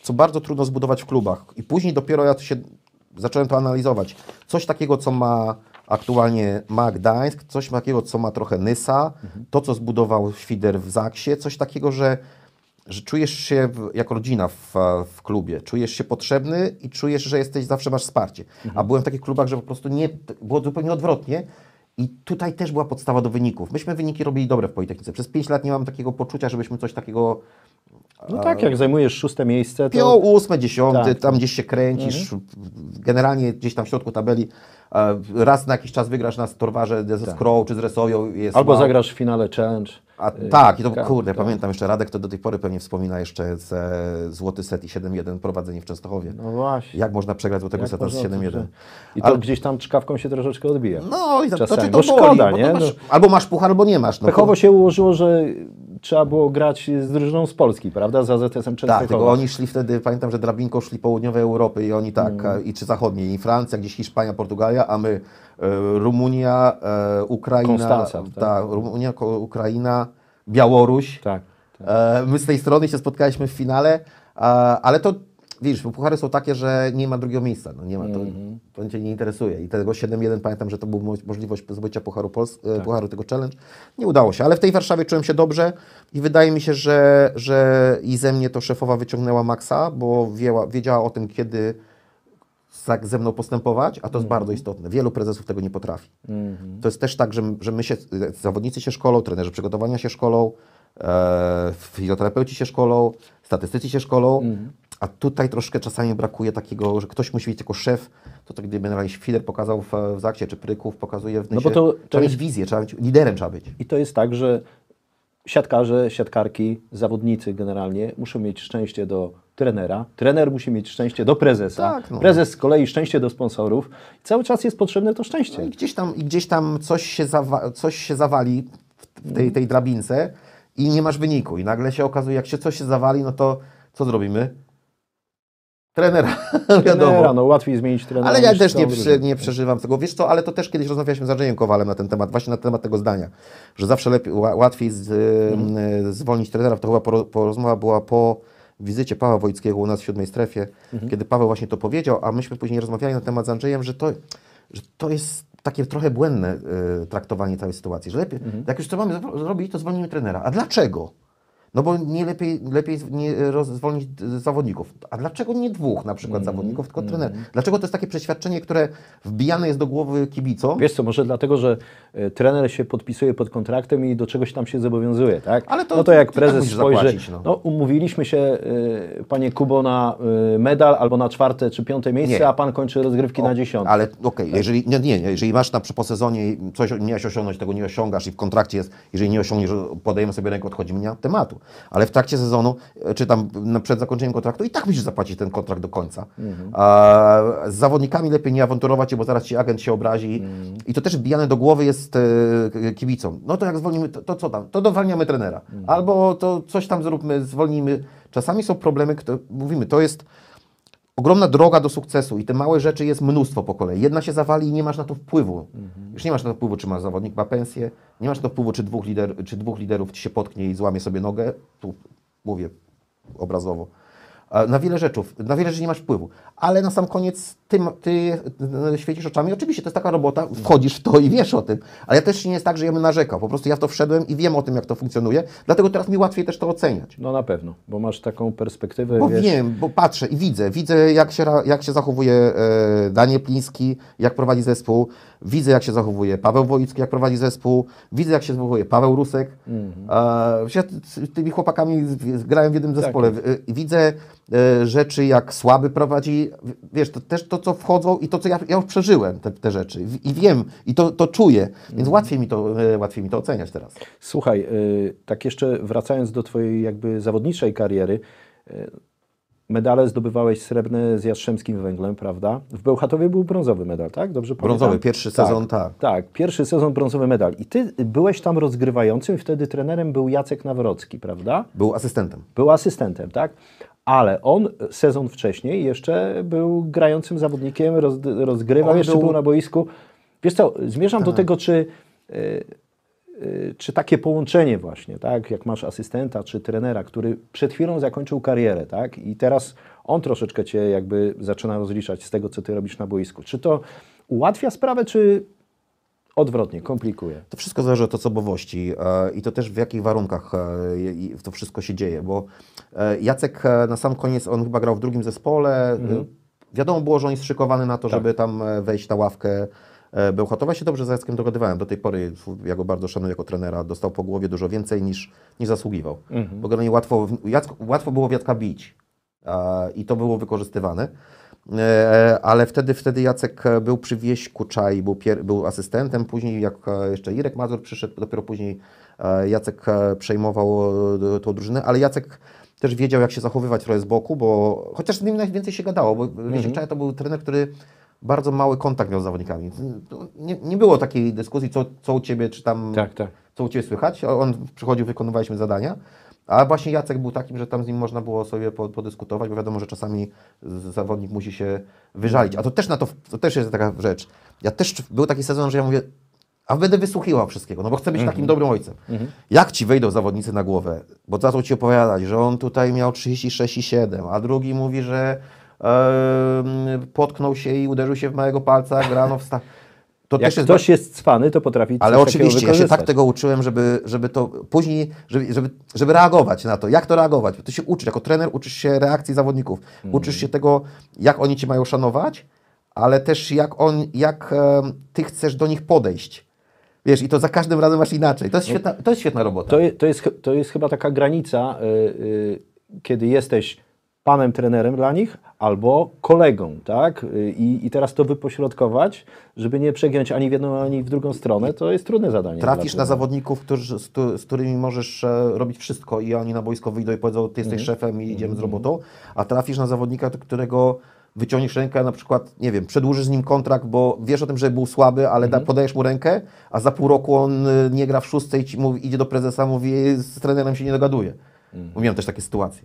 co bardzo trudno zbudować w klubach. I później dopiero ja się zacząłem to analizować. Coś takiego, co ma aktualnie Magdańsk coś takiego, co ma trochę Nysa, mhm. to, co zbudował Świder w Zaksie, coś takiego, że, że czujesz się jak rodzina w, w klubie, czujesz się potrzebny i czujesz, że jesteś, zawsze masz wsparcie. Mhm. A byłem w takich klubach, że po prostu nie, było zupełnie odwrotnie, i tutaj też była podstawa do wyników. Myśmy wyniki robili dobre w Politechnice. Przez 5 lat nie mam takiego poczucia, żebyśmy coś takiego no tak, jak zajmujesz szóste miejsce, to... Piął, ósme, dziesiąte, tak. tam gdzieś się kręcisz, mhm. generalnie gdzieś tam w środku tabeli e, raz na jakiś czas wygrasz na Torwarze ze tak. czy z Resojo, Jest Albo wow. zagrasz w finale Challenge. A, y, tak, i to kurde, tak. pamiętam jeszcze Radek, to do tej pory pewnie wspomina jeszcze z, Złoty Set i 7-1 prowadzenie w Częstochowie. No właśnie. Jak można przegrać Złotego Seta z 7-1? I to Ale... gdzieś tam czkawką się troszeczkę odbija. No i tam, to, czy to, to szkoda, nie? Masz, no. Albo masz puchar, albo nie masz. No, Pechowo to... się ułożyło, że trzeba było grać z drużyną z Polski, prawda? Z AZS-em Częstochowa. Tak, tylko oni szli wtedy, pamiętam, że drabinką szli południowej Europy i oni tak, mm. i czy zachodniej, i Francja, gdzieś Hiszpania, Portugalia, a my e, Rumunia, e, Ukraina, Konstanca, tak? Ta, Rumunia, Ukraina, Białoruś. Tak, tak. E, my z tej strony się spotkaliśmy w finale, ale to widzisz, bo puchary są takie, że nie ma drugiego miejsca, no nie ma, to, mhm. to Cię nie interesuje. I tego 7-1 pamiętam, że to była możliwość zdobycia pucharu, Pols e, tak. pucharu tego challenge. Nie udało się, ale w tej Warszawie czułem się dobrze i wydaje mi się, że, że i ze mnie to szefowa wyciągnęła maksa, bo wiedziała o tym, kiedy tak ze mną postępować, a to jest mhm. bardzo istotne. Wielu prezesów tego nie potrafi. Mm. To jest też tak, że, że my się, e, zawodnicy się szkolą, trenerzy przygotowania się szkolą, e, fizjoterapeuci się szkolą, statystycy się szkolą, mm. A tutaj troszkę czasami brakuje takiego, że ktoś musi być jako szef, to tak gdyby generalnie Filer pokazał w, w zakcie, czy Pryków pokazuje w Nysie. No bo to, to trzeba jest... mieć wizję, trzeba być, liderem trzeba być. I to jest tak, że siatkarze, siatkarki, zawodnicy generalnie muszą mieć szczęście do trenera, trener musi mieć szczęście do prezesa, tak, no. prezes z kolei szczęście do sponsorów. Cały czas jest potrzebne to szczęście. No i gdzieś tam, i gdzieś tam coś, się zawa- coś się zawali w tej, tej drabince i nie masz wyniku. I nagle się okazuje, jak się coś się zawali, no to co zrobimy? Trenera, wiadomo. Trenera, no łatwiej zmienić trenera. Ale ja też nie, nie przeżywam tego, wiesz co, ale to też kiedyś rozmawialiśmy z Andrzejem Kowalem na ten temat, właśnie na temat tego zdania, że zawsze lepiej, łatwiej z, mhm. mm, e, zwolnić trenera, to chyba po, po, rozmowa była po wizycie Pawła Wojckiego u nas w siódmej strefie, mhm. kiedy Paweł właśnie to powiedział, a myśmy później rozmawiali na temat z Andrzejem, że to, że to jest takie trochę błędne y, traktowanie całej sytuacji, że lepiej, mhm. jak już co mamy zrobić, to zwolnimy trenera. A dlaczego? No bo nie lepiej, lepiej nie rozwolnić zawodników. A dlaczego nie dwóch na przykład mm, zawodników, tylko mm. trener? Dlaczego to jest takie przeświadczenie, które wbijane jest do głowy kibicom? Wiesz co, może dlatego, że Y, trener się podpisuje pod kontraktem i do czegoś tam się zobowiązuje, tak? Ale to, no to jak tak prezes tak spojrzy, zapłacić, no. no. umówiliśmy się, y, panie Kubo, na y, medal albo na czwarte czy piąte miejsce, nie. a pan kończy rozgrywki o, na dziesiąte. Ale okej, okay, tak? jeżeli, nie, nie, jeżeli masz na po sezonie coś nie osiągnąć, tego nie osiągasz i w kontrakcie jest, jeżeli nie osiągniesz, podajemy sobie rękę, odchodzimy nie tematu. Ale w trakcie sezonu, e, czy tam przed zakończeniem kontraktu i tak musisz zapłacić ten kontrakt do końca. Mhm. A, z zawodnikami lepiej nie awanturować, bo zaraz ci agent się obrazi. Mhm. I to też wbijane do głowy jest jest e, kibicą. no to jak zwolnimy, to, to co tam? To dowalniamy trenera. Mhm. Albo to coś tam zróbmy, zwolnimy. Czasami są problemy, które mówimy, to jest ogromna droga do sukcesu i te małe rzeczy jest mnóstwo po kolei. Jedna się zawali i nie masz na to wpływu. Mhm. Już nie masz na to wpływu, czy masz zawodnik ma pensję, nie masz na to wpływu, czy dwóch, lider, czy dwóch liderów ci się potknie i złamie sobie nogę. Tu mówię obrazowo. Na wiele rzeczy, na wiele rzeczy nie masz wpływu. Ale na sam koniec ty, ty świecisz oczami. Oczywiście to jest taka robota, wchodzisz w to i wiesz o tym. Ale ja też nie jest tak, że ja bym narzekał. Po prostu ja w to wszedłem i wiem o tym, jak to funkcjonuje. Dlatego teraz mi łatwiej też to oceniać. No na pewno, bo masz taką perspektywę. Bo wiesz... wiem, bo patrzę i widzę. Widzę, jak się, jak się zachowuje e, Daniel Pliński, jak prowadzi zespół. Widzę, jak się zachowuje Paweł Wojcki, jak prowadzi zespół. Widzę, jak się zachowuje Paweł Rusek. Mm-hmm. z tymi chłopakami grałem w jednym tak zespole. Tak. Widzę e, rzeczy, jak słaby prowadzi. Wiesz, to też to, co wchodzą i to, co ja, ja już przeżyłem, te, te, rzeczy. I wiem, i to, to czuję. Więc mhm. łatwiej, mi to, łatwiej mi to oceniać teraz. Słuchaj, tak jeszcze wracając do Twojej jakby zawodniczej kariery, medale zdobywałeś srebrny z Jastrzębskim Węglem, prawda? W Bełchatowie był brązowy medal, tak? Dobrze pamiętam? Brązowy, pierwszy tak. sezon, tak, tak. pierwszy sezon brązowy medal. I ty byłeś tam rozgrywającym, wtedy trenerem był Jacek Nawrocki, prawda? Był asystentem. Był asystentem, tak? ale on sezon wcześniej jeszcze był grającym zawodnikiem, roz, rozgrywał, on jeszcze był... był... na boisku. Wiesz co, zmierzam tak. do tego, czy y, Y, czy takie połączenie właśnie, tak, jak masz asystenta czy trenera, który przed chwilą zakończył karierę, tak, i teraz on troszeczkę cię jakby zaczyna rozliczać z tego, co ty robisz na boisku. Czy to ułatwia sprawę, czy odwrotnie, komplikuje? To wszystko zależy od osobowości e, i to też w jakich warunkach e, to wszystko się dzieje, bo e, Jacek na sam koniec, on chyba grał w drugim zespole, mhm. wiadomo było, że on jest szykowany na to, tak. żeby tam wejść na ławkę E, Bełchatowa się dobrze z Jackiem dogadywałem. Do tej pory ja go bardzo szanuję jako trenera. Dostał po głowie dużo więcej niż, niż zasługiwał. Mhm. Bo generalnie łatwo, Jacku, łatwo było Jacka bić i to było wykorzystywane. E, ale wtedy, wtedy Jacek był przy Wieśku Czaj, był, pier, był asystentem. Później jak jeszcze Irek Mazur przyszedł, dopiero później e, Jacek e, przejmował tą drużynę, ale Jacek też wiedział, jak się zachowywać trochę z boku, bo chociaż z nim najwięcej się gadało, bo mhm. Wiesiek Czaja to był trener, który bardzo mały kontakt miał z zawodnikami. Nie, nie było takiej dyskusji, co, co u Ciebie, czy tam, tak, tak. co u Ciebie słychać. On przychodził, wykonywaliśmy zadania. A właśnie Jacek był takim, że tam z nim można było sobie podyskutować, bo wiadomo, że czasami zawodnik musi się wyżalić. A to też na to, to też jest taka rzecz. Ja też był taki sezon, że ja mówię, a będę wysłuchiwał wszystkiego, no bo chcę być mhm. takim dobrym ojcem. Mhm. Jak ci wejdą zawodnicy na głowę, bo zaczął ci opowiadać, że on tutaj miał 36,7, a drugi mówi, że potknął się i uderzył się w małego palca, grano wsta. To Jak też jest ktoś jest cwany, to potrafi Ale oczywiście, ja się tak tego uczyłem, żeby, żeby to później, żeby, żeby, żeby reagować na to. Jak to reagować? Ty się uczysz, jako trener uczysz się reakcji zawodników. Hmm. Uczysz się tego, jak oni Cię mają szanować, ale też jak, on, jak um, Ty chcesz do nich podejść. Wiesz, i to za każdym razem masz inaczej. To jest świetna, to jest świetna robota. To, je, to, jest, to jest chyba taka granica, yy, yy, kiedy jesteś panem trenerem dla nich albo kolegą, tak? I, i teraz to wypośrodkować, żeby nie przegiąć ani w jedną, ani w drugą stronę, to jest trudne zadanie. Trafisz na zawodników, którzy, z, z, którymi możesz e, robić wszystko i oni na boisko wyjdą i powiedzą, ty jesteś mm. szefem i idziemy mm. z mhm. robotą, a trafisz na zawodnika, którego wyciągniesz rękę, na przykład, nie wiem, przedłużysz z nim kontrakt, bo wiesz o tym, że był słaby, ale da, mhm. podajesz mu rękę, a za pół roku on e, nie gra w szóstej, ci mówi, idzie do prezesa, mówi, z trenerem się nie dogaduje. Mm. Bo miałem też takie sytuacje.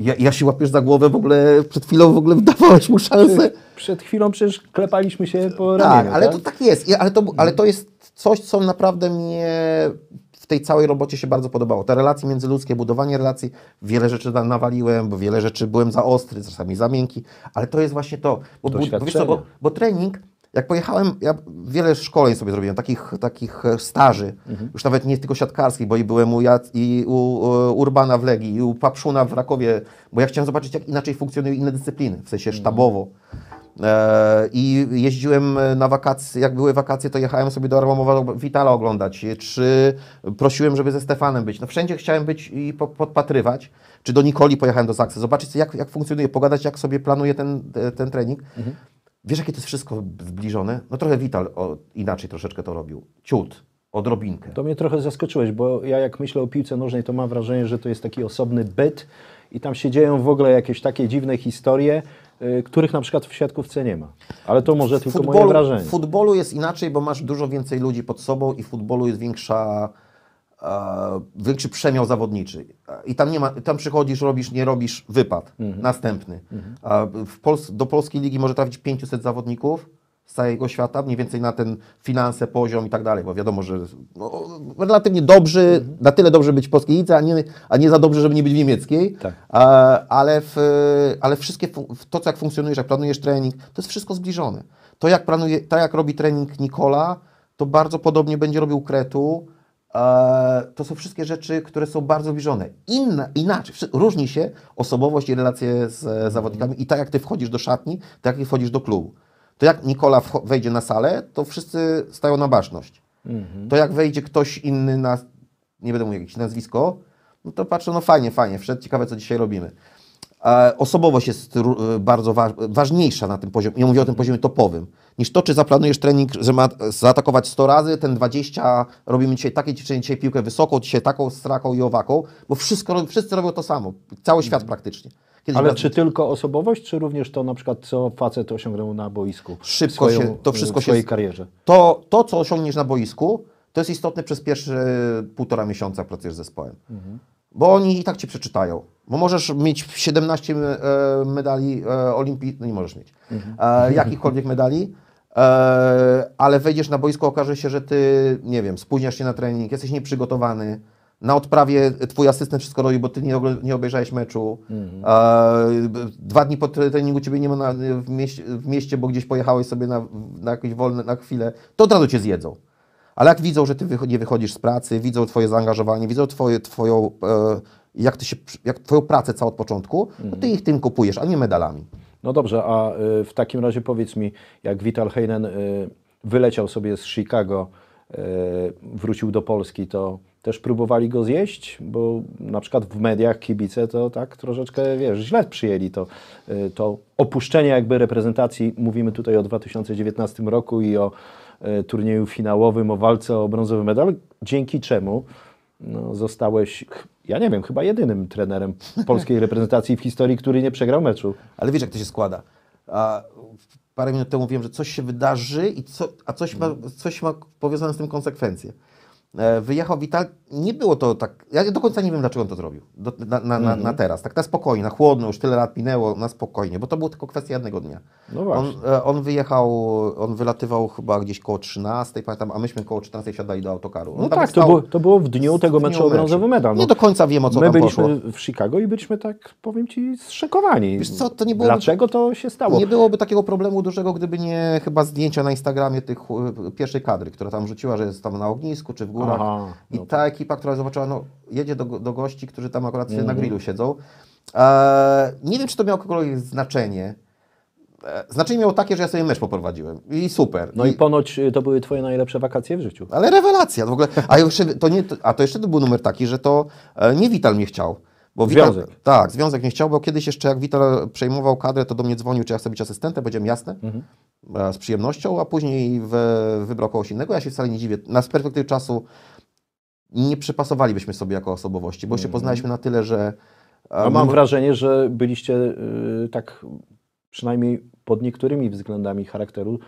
Ja, ja się łapiesz za głowę, w ogóle przed chwilą w ogóle dawałeś mu szansę. Przed chwilą przecież klepaliśmy się po tak, ramieniu. Ale tak, ale to tak jest. ale, to, ale to jest coś, co naprawdę mnie w tej całej robocie się bardzo podobało. Te relacje międzyludzkie, budowanie relacji, wiele rzeczy nawaliłem, bo wiele rzeczy byłem za ostry, czasami za miękki, ale to jest właśnie to. Bo, to bo, wiesz co, bo, bo trening jak pojechałem, ja wiele szkoleń sobie zrobiłem, takich, takich e, staży, mhm. już nawet nie tylko siatkarskich, bo i byłem u, Jac, i u Urbana w Legii, i u Papszuna w Rakowie, bo ja chciałem zobaczyć, jak inaczej funkcjonują inne dyscypliny, w sensie mhm. sztabowo. E, I jeździłem e, na wakacje, jak były wakacje, to jechałem sobie do Arłamowa Witala oglądać, czy prosiłem, żeby ze Stefanem być. No wszędzie chciałem być i podpatrywać, czy do Nikoli pojechałem do Saksy, zobaczyć jak, jak funkcjonuje, pogadać, jak sobie planuje ten, ten trening. Mhm. Wiesz, jakie to jest wszystko zbliżone? No trochę Vital o, inaczej troszeczkę to robił. Ciut, odrobinkę. To mnie trochę zaskoczyłeś, bo ja jak myślę o piłce nożnej, to mam wrażenie, że to jest taki osobny byt i tam się dzieją w ogóle jakieś takie dziwne historie, y, których na przykład w Świadkówce nie ma. Ale to może tylko futbolu, moje wrażenie. W futbolu jest inaczej, bo masz dużo więcej ludzi pod sobą i w futbolu jest większa E, większy przemiał zawodniczy. I tam nie ma, tam przychodzisz, robisz, nie robisz, wypad. Mhm. Następny. Mhm. Pols do polskiej ligi może trafić 500 zawodników z całego świata, mniej więcej na ten finanse, poziom i tak dalej, bo wiadomo, że no, relatywnie dobrzy, mhm. na tyle dobrze być w polskiej lidze, a nie, a nie za dobrze, żeby nie być w niemieckiej, tak. ale, w, ale wszystkie, to jak funkcjonujesz, jak planujesz trening, to jest wszystko zbliżone. To jak, planuje, to jak robi trening Nikola, to bardzo podobnie będzie robił Kretu, E, to są wszystkie rzeczy, które są bardzo zbliżone. Inna, inaczej, różni się osobowość i relacje z e, mhm. zawodnikami i tak jak Ty wchodzisz do szatni, tak jak wchodzisz do klubu. To jak Nikola wejdzie na salę, to wszyscy stają na baczność. Mhm. To jak wejdzie ktoś inny na, nie będę mówił jakieś nazwisko, no to patrzę, no fajnie, fajnie, wszedł, ciekawe co dzisiaj robimy osobowość jest e, bardzo wa ważniejsza na tym poziomie, ja mówię o tym poziomie topowym, niż to, czy zaplanujesz trening, że ma zaatakować 100 razy, ten 20, robimy dzisiaj takie ćwiczenie, dzisiaj piłkę wysoką, dzisiaj taką, straką i owaką, bo wszystko, wszyscy robią to samo, cały świat mhm. praktycznie. Kiedyś Ale czy tylko osobowość, czy również to na przykład, co facet osiągnął na boisku? Szybko swoją, się, to wszystko w swojej się, karierze. To, to, co osiągniesz na boisku, to jest istotne przez pierwsze półtora miesiąca pracujesz z zespołem. Mhm bo oni i tak Cię przeczytają. Bo możesz mieć 17 e, medali e, olimpijskich, no nie możesz mieć, e, mhm. jakichkolwiek medali, ale wejdziesz na boisko, okaże się, że Ty, nie wiem, spóźniasz się na trening, jesteś nieprzygotowany, na odprawie twój asystent wszystko robi, bo ty nie, obejrzałeś meczu. Mhm. dwa dni po treningu ciebie nie ma na, w, mieście, w, mieście, bo gdzieś pojechałeś sobie na, na jakieś wolne, na chwilę. To od razu cię zjedzą. Ale jak widzą, że ty nie wychodzisz z pracy, widzą twoje zaangażowanie, widzą twoje, twoją, e, jak ty się, jak twoją pracę całą od początku, mm. to ty mhm. ich tym kupujesz, a nie medalami. No dobrze, a e, w takim razie powiedz mi, jak Vital Heinen e, wyleciał sobie z Chicago, e, wrócił do Polski, to też próbowali go zjeść, bo na przykład w mediach kibice to tak troszeczkę, wiesz, źle przyjęli to, to opuszczenie jakby reprezentacji. Mówimy tutaj o 2019 roku i o E, turnieju finałowym o walce o brązowy medal, dzięki czemu no, zostałeś, ja nie wiem, chyba jedynym trenerem polskiej reprezentacji w historii, który nie przegrał meczu. Ale wiesz, jak to się składa. A parę minut temu mówiłem, że coś się wydarzy, i co, a coś ma, coś ma powiązane z tym konsekwencje. E, wyjechał Vital Nie było to tak. Ja do końca nie wiem, dlaczego on to zrobił. Do, na, na, na, mhm. teraz, tak na spokojnie, na chłodno, już tyle lat minęło, na spokojnie, bo to było tylko kwestia jednego dnia. No on, e, on, wyjechał, on wylatywał chyba gdzieś koło 13, pamiętam, a myśmy koło 14 siadali do autokaru. On no tak, to było, to było w dniu tego w dniu meczu medal. No, nie do końca wiem, o co My byliśmy poszło. w Chicago i byliśmy tak, powiem Ci, zszokowani. Wiesz co, to nie dlaczego to się stało? Nie byłoby takiego problemu dużego, gdyby nie chyba zdjęcia na Instagramie tych e, pierwszej kadry, która tam rzuciła, że jest tam na ognisku, czy w górze górach. Aha, I ta ekipa, która zobaczyła, no, jedzie do, do gości, którzy tam akurat na mhm. grillu siedzą. E, nie wiem, czy to miało jakiekolwiek znaczenie. E, znaczenie miało takie, że ja sobie mecz poprowadziłem i super. No i, i ponoć y, to były twoje najlepsze wakacje w życiu. Ale rewelacja, w ogóle. A, jeszcze, to nie, to, a to jeszcze to był numer taki, że to e, nie Wital mnie chciał. Bo Wital, związek. Tak, związek nie chciał, bo kiedyś jeszcze jak Wital przejmował kadrę, to do mnie dzwonił, czy ja chcę być asystentem, powiedziałem jasne. Mhm. E, z przyjemnością, a później wybrał kogoś innego. Ja się wcale nie dziwię. Na z perspektywy czasu nie przypasowalibyśmy sobie jako osobowości, bo mm. się mhm. poznaliśmy na tyle, że... A mam wrażenie, że byliście yy, tak przynajmniej pod niektórymi względami charakteru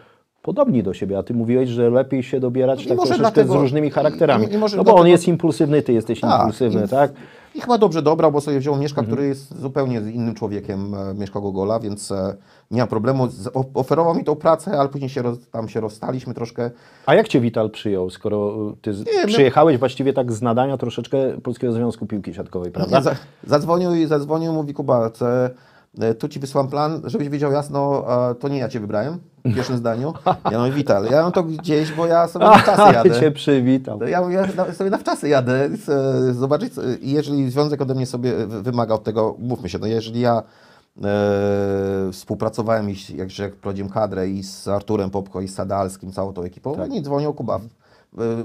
podobni do siebie, a ty mówiłeś, że lepiej się dobierać I tak troszeczkę dlatego, z różnymi charakterami. I, i no bo dlatego... on jest impulsywny, ty jesteś tak, impulsywny, i, tak? I chyba dobrze dobrał, bo sobie wziął Mieszka, mhm. który jest zupełnie innym człowiekiem, e, Mieszka Gogola, więc e, nie ma problemu. Oferował mi tą pracę, ale później się roz, tam się rozstaliśmy troszkę. A jak Cię Wital przyjął, skoro y, Ty nie, no- przyjechałeś no... właściwie tak z nadania troszeczkę Polskiego Związku Piłki Siatkowej, no prawda? Nie, zadzwonił i zadzwonił, mówi Kuba, e, tu Ci wysłam plan, żebyś wiedział jasno, to nie ja Cię wybrałem w pierwszym zdaniu. Ja mówię, Wital, ja mam to gdzieś, bo ja sobie na wczasy jadę. Cię przywitał. Ja, ja sobie na wczasy jadę, zobaczyć, jeżeli związek ode mnie sobie wymaga od tego, mówmy się, no jeżeli ja E, współpracowałem, i, jak, jak prowadziłem kadrę i z Arturem Popko i z Sadalskim, całą tą ekipą. Tak. Oni dzwonią, Kuba, e,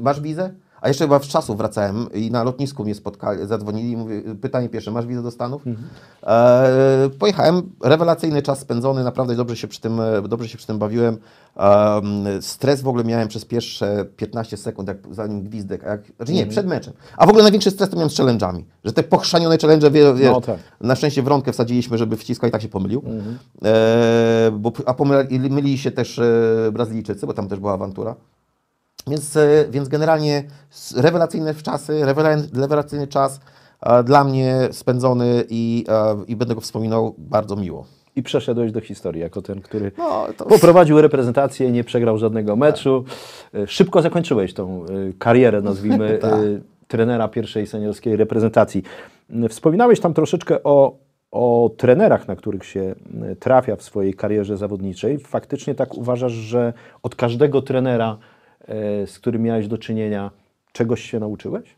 masz wizę? A jeszcze chyba w czasu wracałem i na lotnisku mnie spotkali, zadzwonili i pytanie pierwsze, masz wizę do Stanów? Mhm. E, pojechałem, rewelacyjny czas spędzony, naprawdę dobrze się przy tym, dobrze się przy tym bawiłem. Um, stres w ogóle miałem przez pierwsze 15 sekund, jak zanim gwizdek, a jak, znaczy nie, mm. przed meczem. A w ogóle największy stres to miałem z challenge'ami, że te pochrzanione challenge, wie, wie, no, tak. na szczęście wrątkę wsadziliśmy, żeby wciskał i tak się pomylił. Mm e, bo, a pomylili myli się też e, Brazylijczycy, bo tam też była awantura. Więc, e, więc generalnie rewelacyjne czasy, rewelacyjny czas dla mnie spędzony i, e, i będę go wspominał bardzo miło i przeszedłeś do historii jako ten, który no, to... poprowadził reprezentację, nie przegrał żadnego meczu. Tak. E, szybko zakończyłeś tą e, karierę, nazwijmy, e, tak. trenera pierwszej seniorskiej reprezentacji. Wspominałeś tam troszeczkę o, o trenerach, na których się trafia w swojej karierze zawodniczej. Faktycznie tak uważasz, że od każdego trenera, z którym miałeś do czynienia, czegoś się nauczyłeś?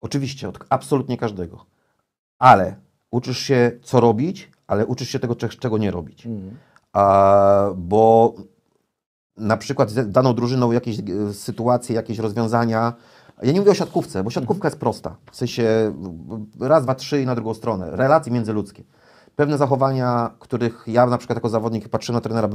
Oczywiście, od absolutnie każdego. Ale uczysz się, co robić, ale uczysz się tego, czego nie robić. Mhm. A, bo na przykład z daną drużyną jakieś e, sytuacje, jakieś rozwiązania. Ja nie mówię o siatkówce, bo siatkówka jest prosta. W sensie raz, dwa, trzy i na drugą stronę. Relacje międzyludzkie. Pewne zachowania, których ja na przykład jako zawodnik patrzyłem na trenera,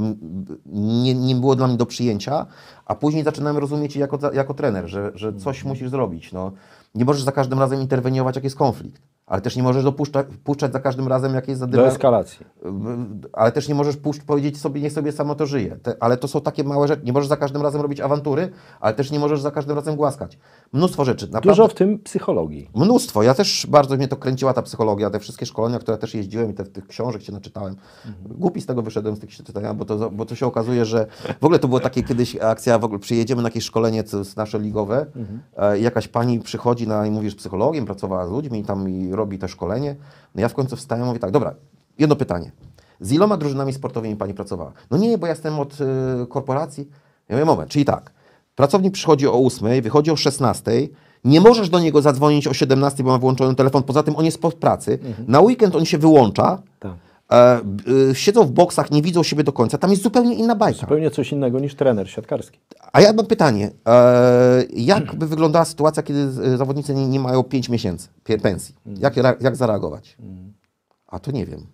nie, nie było dla mnie do przyjęcia, a później zaczynałem rozumieć jako, jako trener, że, że coś mhm. musisz zrobić. No, nie możesz za każdym razem interweniować, jak jest konflikt ale też nie możesz dopuszczać puszczać za każdym razem jakiejś zadymy. Do eskalacji. Ale też nie możesz puszcz, powiedzieć sobie, niech sobie samo to żyje. Te, ale to są takie małe rzeczy. Nie możesz za każdym razem robić awantury, ale też nie możesz za każdym razem głaskać. Mnóstwo rzeczy. Naprawdę, Dużo w tym psychologii. Mnóstwo. Ja też bardzo mnie to kręciła ta psychologia, te wszystkie szkolenia, które też jeździłem i te, tych książek się naczytałem. Mhm. Głupi z tego wyszedłem, z tych czytania, bo to, bo to się okazuje, że w ogóle to było takie kiedyś akcja, w ogóle przyjedziemy na jakieś szkolenie nasze ligowe, mhm. E, jakaś pani przychodzi na, i mówisz że psychologiem pracowała z ludźmi i tam i robi to szkolenie. No ja w końcu wstaję i mówię tak, dobra, jedno pytanie. Z iloma drużynami sportowymi Pani pracowała? No nie, bo ja jestem od y, korporacji. Ja mówię, moment, czyli tak, pracownik przychodzi o 8, wychodzi o 16, nie możesz do niego zadzwonić o 17, bo ma włączony telefon, poza tym on jest pod pracy. Mhm. Na weekend on się wyłącza. Tak e, e, siedzą w boksach, nie widzą siebie do końca. Tam jest zupełnie inna bajka. Zupełnie coś innego niż trener siatkarski. A ja mam pytanie. E, jak by wyglądała sytuacja, kiedy e, zawodnicy nie, nie mają 5 miesięcy pensji? Mm. Jak, jak zareagować? Mm. A to nie wiem.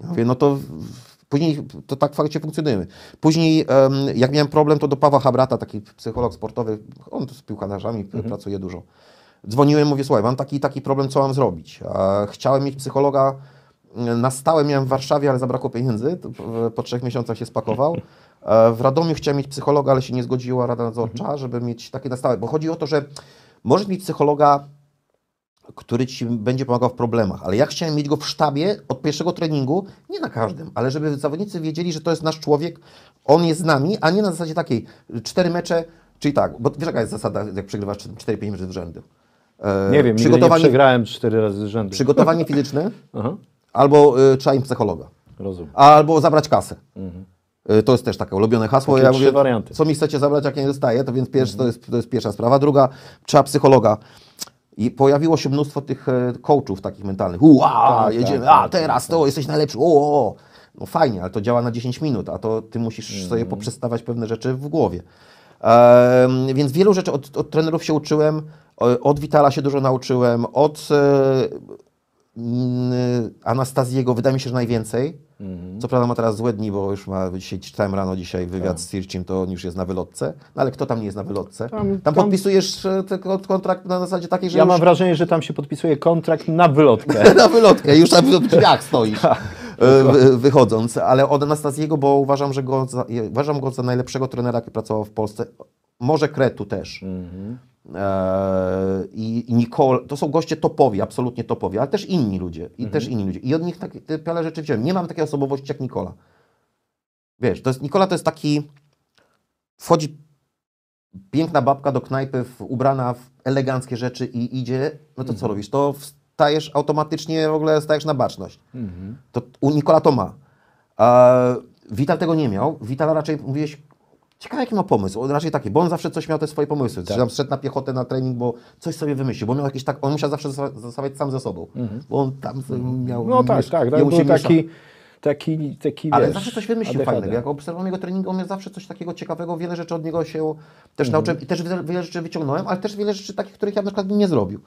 Ja mówię, no to Później to tak faktycznie funkcjonujemy. Później, um, jak miałem problem, to do Pawła Habrata, taki psycholog sportowy, on z piłkarzami mhm. pracuje dużo. Dzwoniłem, mówię, słuchaj, mam taki taki problem, co mam zrobić? E, chciałem mieć psychologa na stałe miałem w Warszawie, ale zabrakło pieniędzy, po trzech miesiącach się spakował. E, w Radomiu chciałem mieć psychologa, ale się nie zgodziła Rada Nadzorcza, mhm. żeby mieć takie na stałe, bo chodzi o to, że możesz mieć psychologa, który ci będzie pomagał w problemach, ale ja chciałem mieć go w sztabie od pierwszego treningu, nie na każdym, ale żeby zawodnicy wiedzieli, że to jest nasz człowiek, on jest z nami, a nie na zasadzie takiej, y, cztery mecze, czyli tak, bo wiesz jaka jest zasada, jak przegrywasz 4-5 meczów z rzędu? E, nie wiem, przygotowanie, nie przegrałem cztery razy z rzędu. Przygotowanie fizyczne, albo y, trzeba im psychologa. Rozumiem. Albo zabrać kasę. Mhm. Y, to jest też takie ulubione hasło. Takie ja mówię, warianty. co mi chcecie zabrać, jak nie dostaję, to więc pierwszy, mhm. to, jest, to jest pierwsza sprawa. Druga, trzeba psychologa. I pojawiło się mnóstwo tych e, coachów takich mentalnych. Ua, tak, tak, jedziemy, tak, a tak, teraz tak, to, jesteś najlepszy, o, o. No fajnie, ale to działa na 10 minut, a to ty musisz mhm. sobie poprzestawać pewne rzeczy w głowie. Um, więc wielu rzeczy od, od trenerów się uczyłem, od Witala się dużo nauczyłem, od, e, Mm, y, Anastazjego wydaje mi się, że najwięcej. Mhm. Co prawda ma teraz złe dni, bo już ma, dzisiaj czytałem rano dzisiaj wywiad tak. z Sircim, to on już jest na wylotce. No ale kto tam nie jest na wylotce? Tam, tam, tam... podpisujesz e, kontrakt na zasadzie takiej, że Ja już... mam wrażenie, że tam się podpisuje kontrakt na wylotkę. na wylotkę, już na drzwiach stoisz. Tak. E, e, wychodząc, ale od Anastazjego, bo uważam, że go za, uważam go za najlepszego trenera, jaki pracował w Polsce. Może Kretu też. Mhm. Eee, i, i Nicole, to są goście topowi, absolutnie topowi, ale też inni ludzie, i mhm. też inni ludzie. I od nich tak, te wiele rzeczy wziąłem. Nie mam takiej osobowości jak Nikola. Wiesz, to jest, Nikola to jest taki, wchodzi piękna babka do knajpy, w, ubrana w eleganckie rzeczy i idzie, no to mhm. co robisz? To wstajesz automatycznie, w ogóle stajesz na baczność. Mhm. To u Nikola to ma. E, Wital tego nie miał. Vital raczej mówiłeś, Ciekawe, jaki ma pomysł. On raczej taki, bo on zawsze coś miał te swoje pomysły. Tak. Czy tam szedł na piechotę, na trening, bo coś sobie wymyślił, bo miał jakieś tak, on musiał zawsze zostawiać sam ze sobą. Mhm. Bo on tam miał. No tak, tak, tak. Był taki, taki, taki. Ale wiesz, zawsze coś wymyślił fajnego. Jak obserwowałem jego trening, on miał zawsze coś takiego ciekawego, wiele rzeczy od niego się też mhm. nauczyłem i też wiele rzeczy wyciągnąłem, ale też wiele rzeczy takich, których ja na przykład nie zrobił.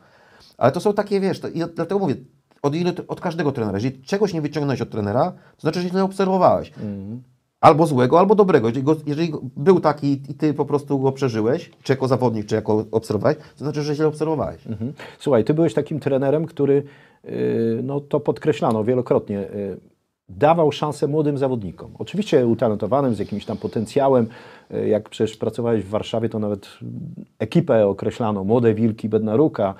Ale to są takie, wiesz, to, i dlatego mówię, od, ilu, od każdego trenera. Jeżeli czegoś nie wyciągnąłeś od trenera, to znaczy, że źle obserwowałeś. Mhm albo złego, albo dobrego. Jeżeli, go, jeżeli, był taki i ty po prostu go przeżyłeś, czy jako zawodnik, czy jako obserwowałeś, to znaczy, że źle obserwowałeś. Mhm. Słuchaj, ty byłeś takim trenerem, który, yy, no to podkreślano wielokrotnie, yy, dawał szansę młodym zawodnikom. Oczywiście utalentowanym, z jakimś tam potencjałem. Y, jak przecież pracowałeś w Warszawie, to nawet ekipę określano, młode wilki, Bednaruka,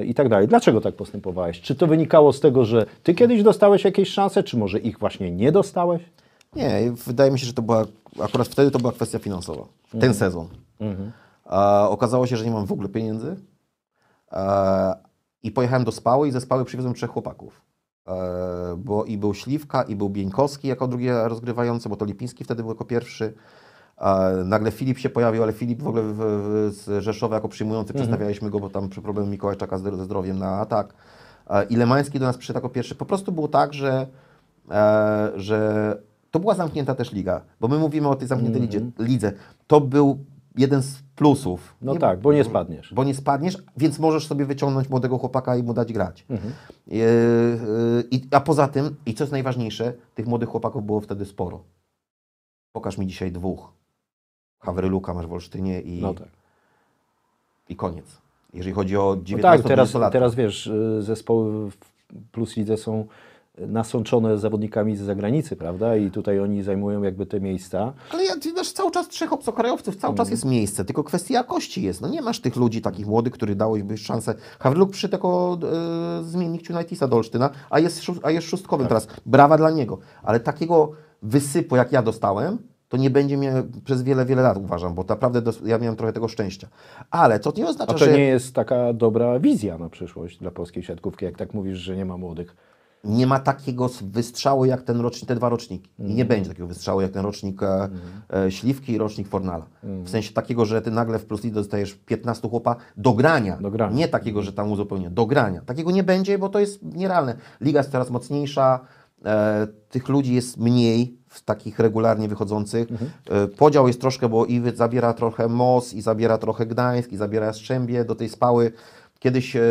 y, i tak dalej. Dlaczego tak postępowałeś? Czy to wynikało z tego, że ty kiedyś dostałeś jakieś szanse, czy może ich właśnie nie dostałeś? Nie, wydaje mi się, że to była, akurat wtedy to była kwestia finansowa. Mhm. Ten sezon. Mhm. E, okazało się, że nie mam w ogóle pieniędzy. E, I pojechałem do Spały i ze Spały przywiozłem trzech chłopaków. E, bo i był Śliwka, i był Bieńkowski jako drugi rozgrywający, bo to Lipiński wtedy był jako pierwszy. Nagle Filip się pojawił, ale Filip w ogóle w, w, z Rzeszowa jako przyjmujący mhm. go, bo tam przy problemu Mikołajczaka ze zdrowiem na atak. I Lemański do nas przyszedł jako pierwszy. Po prostu było tak, że, e, że to była zamknięta też liga, bo my mówimy o tej zamkniętej mm -hmm. lidze. To był jeden z plusów. No nie, tak, bo nie spadniesz. Bo nie spadniesz, więc możesz sobie wyciągnąć młodego chłopaka i mu dać grać. Mhm. Yy, yy, a poza tym, i co jest najważniejsze, tych młodych chłopaków było wtedy sporo. Pokaż mi dzisiaj dwóch. Hawryluka masz w Olsztynie i, no tak. i koniec. Jeżeli chodzi o 19 no tak, teraz, teraz wiesz, y, zespoły w plus lidze są nasączone zawodnikami z zagranicy, prawda? I tutaj oni zajmują jakby te miejsca. Ale ja, też cały czas trzech obcokrajowców, cały czas mm. jest miejsce, tylko kwestia jakości jest. No nie masz tych ludzi takich młodych, który dałby szansę. Hawryluk przy tego e, zmiennik Unitisa do Olsztyna, a jest, a jest szóstkowym tak. teraz. Brawa dla niego. Ale takiego wysypu, jak ja dostałem, to nie będzie mnie przez wiele, wiele lat uważam, bo naprawdę ja miałem trochę tego szczęścia. Ale co to nie oznacza, że... A to nie jest taka dobra wizja na przyszłość dla polskiej siatkówki, jak tak mówisz, że nie ma młodych nie ma takiego wystrzału jak ten rocznik, te dwa roczniki. Mm. I nie mm. będzie takiego wystrzału jak ten rocznik e, mm. e, Śliwki i rocznik Fornala. Mm. W sensie takiego, że ty nagle w plus lead dostajesz 15 chłopa do grania. do grania. Nie takiego, że tam uzupełnia. Do grania. Takiego nie będzie, bo to jest nierealne. Liga jest coraz mocniejsza, e, tych ludzi jest mniej w takich regularnie wychodzących. Mhm. E, podział jest troszkę, bo i zabiera trochę MOS, i zabiera trochę Gdańsk, i zabiera Jastrzębie do tej spały Kiedyś e,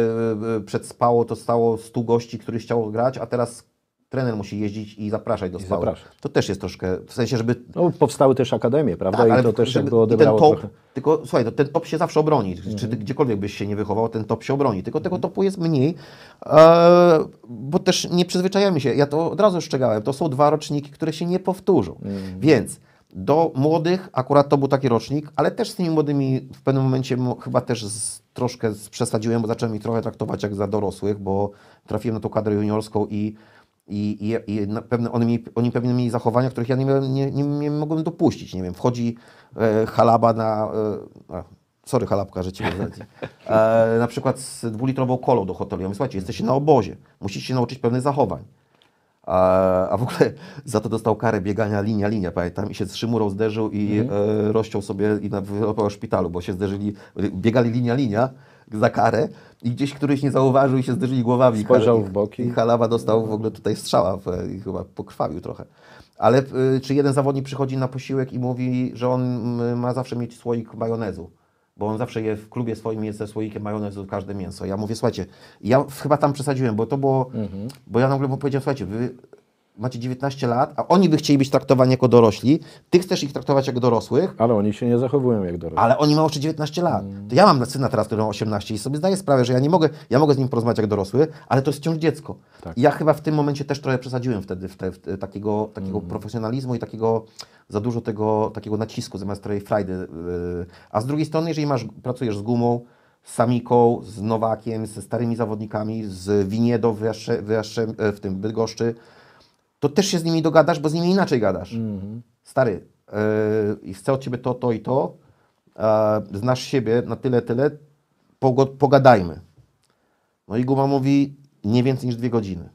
e, przed spało to stało 100 gości, którzy chciało grać, a teraz trener musi jeździć i zapraszać do spało. To też jest troszkę, w sensie, żeby... No, powstały też akademie, prawda? Tak, I to też jakby odebrało ten top, trochę... Tylko słuchaj, to ten top się zawsze obroni. Mhm. Czy gdziekolwiek byś się nie wychował, ten top się obroni. Tylko tego mhm. topu jest mniej, e, bo też nie przyzwyczajamy się. Ja to od razu szczegałem. To są dwa roczniki, które się nie powtórzą. Mhm. Więc do młodych akurat to był taki rocznik, ale też z tymi młodymi w pewnym momencie chyba też z troszkę przesadziłem, bo zacząłem ich trochę traktować jak za dorosłych, bo trafiłem na tą kadrę juniorską i, i, i, i pewne, oni, mieli, oni pewnie mieli zachowania, których ja nie, miałem, nie, nie, nie mogłem dopuścić. Nie wiem, wchodzi e, halaba na... E, a, sorry halabka, że Cię e, Na przykład z dwulitrową kolą do hotelu. Ja mówię, słuchajcie, jesteście na obozie, musicie się nauczyć pewnych zachowań. A, a w ogóle za to dostał karę biegania linia, linia, pamiętam, i się z Szymurą zderzył i mhm. E, rościł sobie i na w szpitalu, bo się zderzyli, biegali linia, linia za karę i gdzieś któryś nie zauważył i się zderzyli głowami. Spojrzał w boki. I Halawa dostał w ogóle tutaj strzała w, i chyba pokrwawił trochę. Ale y, czy jeden zawodnik przychodzi na posiłek i mówi, że on y, ma zawsze mieć słoik majonezu? bo on zawsze je w klubie swoim jest ze słoikiem majonezu każde mięso. Ja mówię, słuchajcie, ja chyba tam przesadziłem, bo to było, mhm. bo ja nagle mu powiedział, słuchajcie, wy macie 19 lat, a oni by chcieli być traktowani jako dorośli, ty chcesz ich traktować jak dorosłych. Ale oni się nie zachowują jak dorośli. Ale oni mają jeszcze 19 lat. Mm. To ja mam syna teraz, który ma 18 i sobie zdaję sprawę, że ja nie mogę, ja mogę z nim porozmawiać jak dorosły, ale to jest wciąż dziecko. Tak. I ja chyba w tym momencie też trochę przesadziłem wtedy w te, w te, takiego, takiego mm. profesjonalizmu i takiego za dużo tego takiego nacisku zamiast tej frajdy. Yy. A z drugiej strony, jeżeli masz, pracujesz z gumą, z Samiką, z Nowakiem, ze starymi zawodnikami, z Winiedo w, Jasze, w, Jasze, e, w tym Bydgoszczy, to też się z nimi dogadasz, bo z nimi inaczej gadasz. Mhm. Stary, yy, chcę od ciebie to, to i to, yy, znasz siebie na tyle, tyle, pogadajmy. No i Guma mówi nie więcej niż dwie godziny.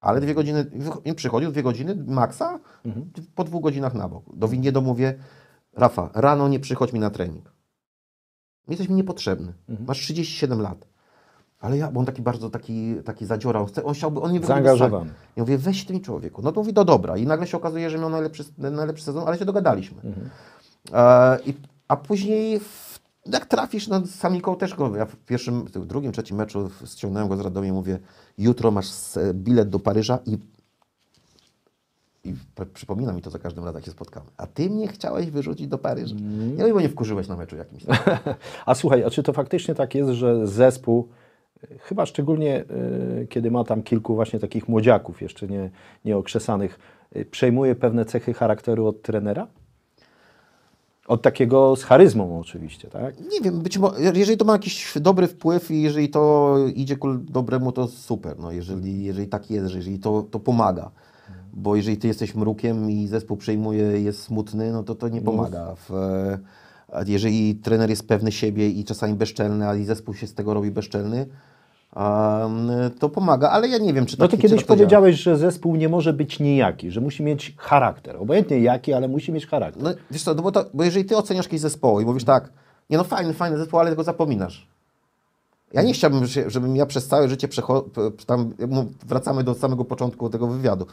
Ale dwie godziny, im przychodził dwie godziny maksa, mhm. po dwóch godzinach na bok. Do Windiego mówię, Rafa, rano nie przychodź mi na trening. Jesteś mi niepotrzebny. Mhm. Masz 37 lat. Ale ja, bo on taki bardzo taki, taki zadziorał, chce, on, chciałby, on nie był Zaangażowany. Sam. Ja mówię, weź tym człowieku. No to mówi, no dobra. I nagle się okazuje, że miał najlepszy, najlepszy sezon, ale się dogadaliśmy. Mhm. E, i, a później, w, jak trafisz, no Samiką też go, ja w pierwszym, w drugim, trzecim meczu ściągnąłem go z Radomia, mówię, jutro masz bilet do Paryża i i przypomina mi to za każdym razem, jak się spotkamy. A ty mnie chciałeś wyrzucić do Paryża. Mm. Ja bo nie wkurzyłeś na meczu jakimś. a słuchaj, a czy to faktycznie tak jest, że zespół Chyba szczególnie, e, kiedy ma tam kilku właśnie takich młodziaków, jeszcze nie, nieokrzesanych, e, przejmuje pewne cechy charakteru od trenera? Od takiego z charyzmą oczywiście, tak? Nie wiem, być może, jeżeli to ma jakiś dobry wpływ i jeżeli to idzie ku dobremu, to super. No, jeżeli, jeżeli tak jest, jeżeli to, to pomaga. Bo jeżeli ty jesteś mrukiem i zespół przejmuje, jest smutny, no to to nie no. pomaga. W, jeżeli trener jest pewny siebie i czasami bezczelny, a i zespół się z tego robi bezczelny, to pomaga, ale ja nie wiem, czy no to No tak ty kiedyś powiedziałeś, że zespół nie może być nijaki, że musi mieć charakter. Obojętnie jaki, ale musi mieć charakter. No, wiesz co, no bo, to, bo jeżeli ty oceniasz jakieś zespoły i mówisz tak, nie no fajny, fajny zespół, ale tego zapominasz. Ja nie chciałbym, żebym ja przez całe życie przechodził, tam no, wracamy do samego początku tego wywiadu,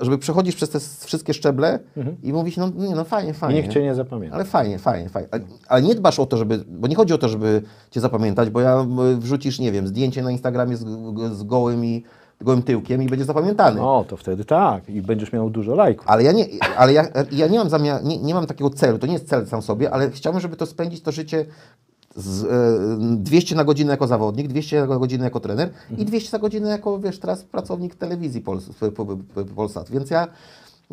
żeby przechodzić przez te wszystkie szczeble mhm. i mówić, no, nie, no fajnie, fajnie. niech Cię nie zapamięta. Ale fajnie, fajnie, fajnie. Ale, nie dbasz o to, żeby, bo nie chodzi o to, żeby Cię zapamiętać, bo ja wrzucisz, nie wiem, zdjęcie na Instagramie z, z gołym i gołym tyłkiem i będzie zapamiętany. No, to wtedy tak i będziesz miał dużo lajków. Ale ja nie, ale ja, ja nie, mam zamiar, nie, nie mam takiego celu, to nie jest cel sam sobie, ale chciałbym, żeby to spędzić to życie z, e, 200 na godzinę jako zawodnik, 200 na godzinę jako trener mhm. i 200 na godzinę jako, wiesz, teraz pracownik telewizji Pols Polsat. Więc ja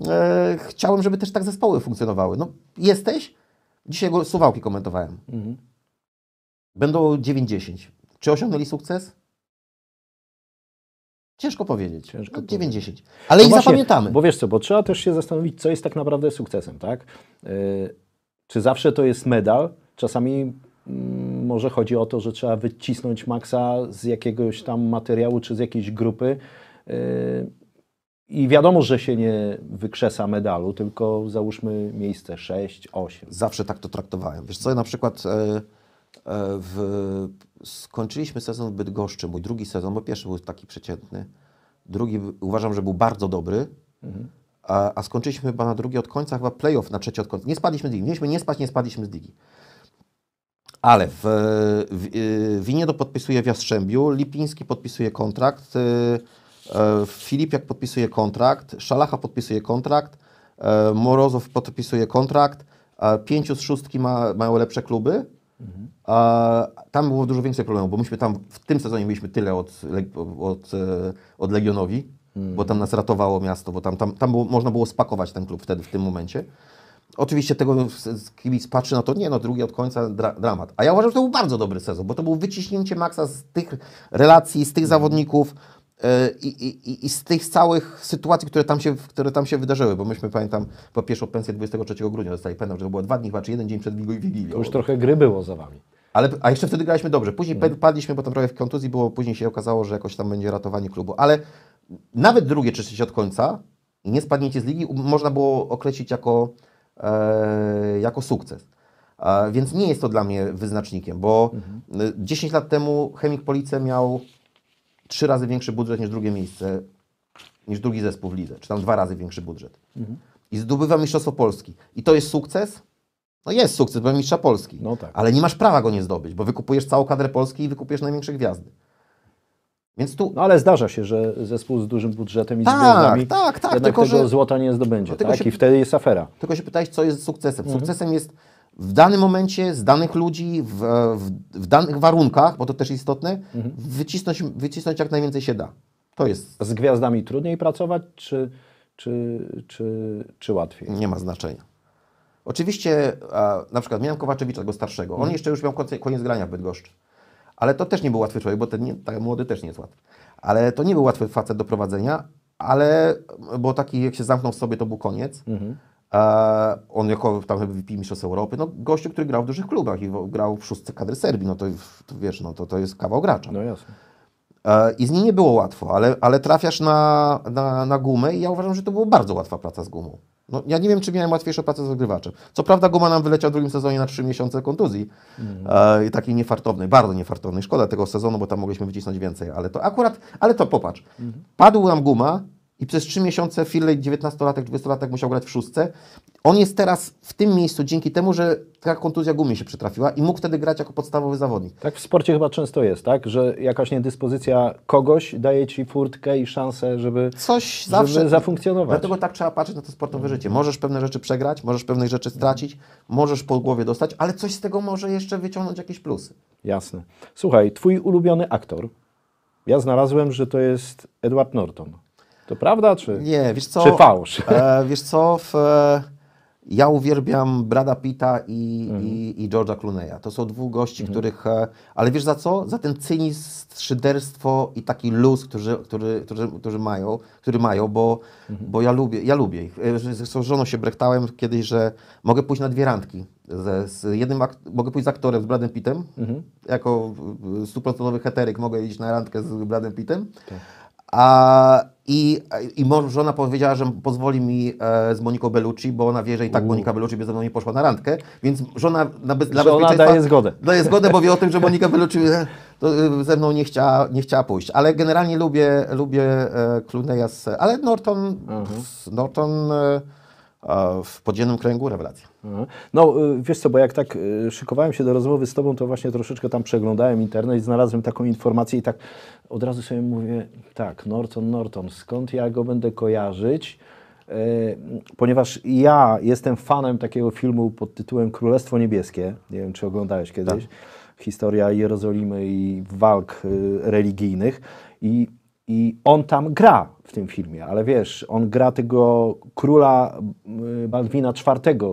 e, chciałem, żeby też tak zespoły funkcjonowały. No, jesteś? Dzisiaj go suwałki komentowałem. Mhm. Będą 9-10. Czy osiągnęli sukces? Ciężko powiedzieć. Ciężko no, 90. Ale no i właśnie, zapamiętamy. Bo wiesz co, bo trzeba też się zastanowić, co jest tak naprawdę sukcesem, tak? Yy, czy zawsze to jest medal? Czasami Mm, może chodzi o to, że trzeba wycisnąć maksa z jakiegoś tam materiału czy z jakiejś grupy. Y, I wiadomo, że się nie wykrzesa medalu, tylko załóżmy miejsce 6, 8. Zawsze tak to traktowałem. Wiesz co, ja, na przykład e, e, w, skończyliśmy sezon w Bydgoszczy, mój drugi sezon, bo pierwszy był taki przeciętny. Drugi uważam, że był bardzo dobry. Mhm. A, a, skończyliśmy chyba na drugi od końca, chyba playoff na trzeci od końca. Nie spadliśmy z digi, Mieliśmy nie spać, nie spadliśmy z digi. Ale w, w, y, Winiedo podpisuje w Jastrzębiu, Lipiński podpisuje kontrakt, y, y, Filipiak podpisuje kontrakt, Szalacha podpisuje kontrakt, Morozow podpisuje kontrakt, pięciu z szóstki ma, mają lepsze kluby. Mhm. Tam było dużo więcej problemów, bo myśmy tam w tym sezonie mieliśmy tyle od, od, od Legionowi, mhm. bo tam nas ratowało miasto, bo tam, tam, tam było, można było spakować ten klub wtedy, w tym momencie. Oczywiście tego kibic patrzy na to, nie no, drugi od końca dra dramat. A ja uważam, że to był bardzo dobry sezon, bo to było wyciśnięcie Maxa z tych relacji, z tych mhm. zawodników y, i, z tych całych sytuacji, które tam, się, które tam się wydarzyły, bo myśmy, pamiętam, po pierwszą pensję 23 grudnia dostali pamiętam, że to było dwa dni czy jeden dzień przed Wigilią i Wigilią. To już trochę gry było za Wami. Ale, a jeszcze wtedy graliśmy dobrze. Później mhm. padliśmy, bo tam trochę w kontuzji było, później się okazało, że jakoś tam będzie ratowanie klubu. Ale nawet drugie czy trzecie od końca, nie spadnięcie z ligi, można było określić jako E, jako sukces. Więc nie jest to dla mnie wyznacznikiem, bo mhm. E, 10 lat temu Chemik Police miał trzy razy większy budżet niż drugie miejsce, niż drugi zespół w lidze, czy tam dwa razy większy budżet. Mhm. I zdobywa Mistrzostwo Polski. I to jest sukces? No jest sukces, bo mistrza Polski. No tak. Ale nie masz prawa go nie zdobyć, bo wykupujesz całą kadrę Polski i wykupujesz największe gwiazdy. Więc tu... No ale zdarza się, że zespół z dużym budżetem i tak, z gwiazdami, tak, tak, jednak tylko, tego że... złota nie zdobędzie. Tylko tak? Się... I wtedy jest afera. Tylko się pytałeś, co jest sukcesem. Mhm. Sukcesem jest w danym momencie, z danych ludzi, w, e, w, w danych warunkach, bo to też istotne, mhm. wycisnąć, wycisnąć jak najwięcej się da. To jest... Z gwiazdami trudniej pracować, czy, czy, czy, czy łatwiej? Nie ma znaczenia. Oczywiście, e, na przykład miałem Kowaczewicza, tego starszego. On mhm. jeszcze już miał koniec grania w Bydgoszczy. Ale to też nie był łatwy człowiek, bo ten, nie, ten tak młody też nie jest łatwy. Ale to nie był łatwy facet do prowadzenia, ale bo taki jak się zamknął w sobie, to był koniec. Mhm. E, on jako tam MVP Mistrzostw Europy, no gościu, który grał w dużych klubach i w, grał w szóstce kadry Serbii, no to, to, wiesz, no to, to jest kawał gracza. No jasne. E, I z nim nie było łatwo, ale, ale trafiasz na, na, na gumę i ja uważam, że to była bardzo łatwa praca z gumą. No, ja nie wiem, czy miałem łatwiejszą pracę z rozgrywaczem. Co prawda Guma nam wyleciał w drugim sezonie na 3 miesiące kontuzji. Mm. E, takiej niefartownej, bardzo niefartownej. Szkoda tego sezonu, bo tam mogliśmy wycisnąć więcej. Ale to akurat, ale to popatrz. Mm. Padł nam Guma, i przez 3 miesiące Firley, 19-latek, 20-latek musiał grać w szóstce. On jest teraz w tym miejscu dzięki temu, że taka kontuzja gumie się przytrafiła i mógł wtedy grać jako podstawowy zawodnik. Tak w sporcie chyba często jest, tak? Że jakaś niedyspozycja kogoś daje Ci furtkę i szansę, żeby, Coś żeby zafunkcjonować. Dlatego tak trzeba patrzeć na to sportowe życie. Możesz pewne rzeczy przegrać, możesz pewne rzeczy stracić, możesz po głowie dostać, ale coś z tego może jeszcze wyciągnąć jakieś plusy. Jasne. Słuchaj, Twój ulubiony aktor, ja znalazłem, że to jest Edward Norton. To prawda, czy, nie, wiesz co, czy fałsz? E, wiesz co, w, e, ja uwielbiam Brada Pitta i, mhm. i, i George'a Clooney'a. To są dwóch gości, mhm. których... E, ale wiesz za co? Za ten cynizm, szyderstwo i taki luz, którzy, który, którzy, którzy mają, który mają, bo, mhm. bo ja lubię, ja lubię ich. E, Zresztą z żoną się brechtałem kiedyś, że mogę pójść na dwie randki. Z, z jednym mogę pójść z aktorem, z Bradem Pittem. Jako e, stuprocentowy heteryk mogę iść na randkę z Bradem Pittem. Tak. A i, e, I żona powiedziała, że pozwoli mi e, z Moniką Bellucci, bo ona wie, że i tak Monika Bellucci by ze mną nie poszła na randkę, więc żona na bez, dla żona daje zgodę. Daje zgodę, bo wie o tym, że Monika Bellucci e, e, ze mną nie chciała, nie chciała pójść. Ale generalnie lubię, lubię e, Clooney'a, ale Norton, mhm. Norton e, w podziemnym kręgu rewelacja. Mhm. No y, wiesz co, bo jak tak y, szykowałem się do rozmowy z Tobą, to właśnie troszeczkę tam przeglądałem internet i znalazłem taką informację i tak od razu sobie mówię, tak, Norton, Norton, skąd ja go będę kojarzyć? E, ponieważ ja jestem fanem takiego filmu pod tytułem Królestwo Niebieskie. Nie wiem, czy oglądałeś kiedyś. Tak. Historia Jerozolimy i walk y, religijnych. I i on tam gra w tym filmie, ale wiesz, on gra tego króla Baldwina y, IV,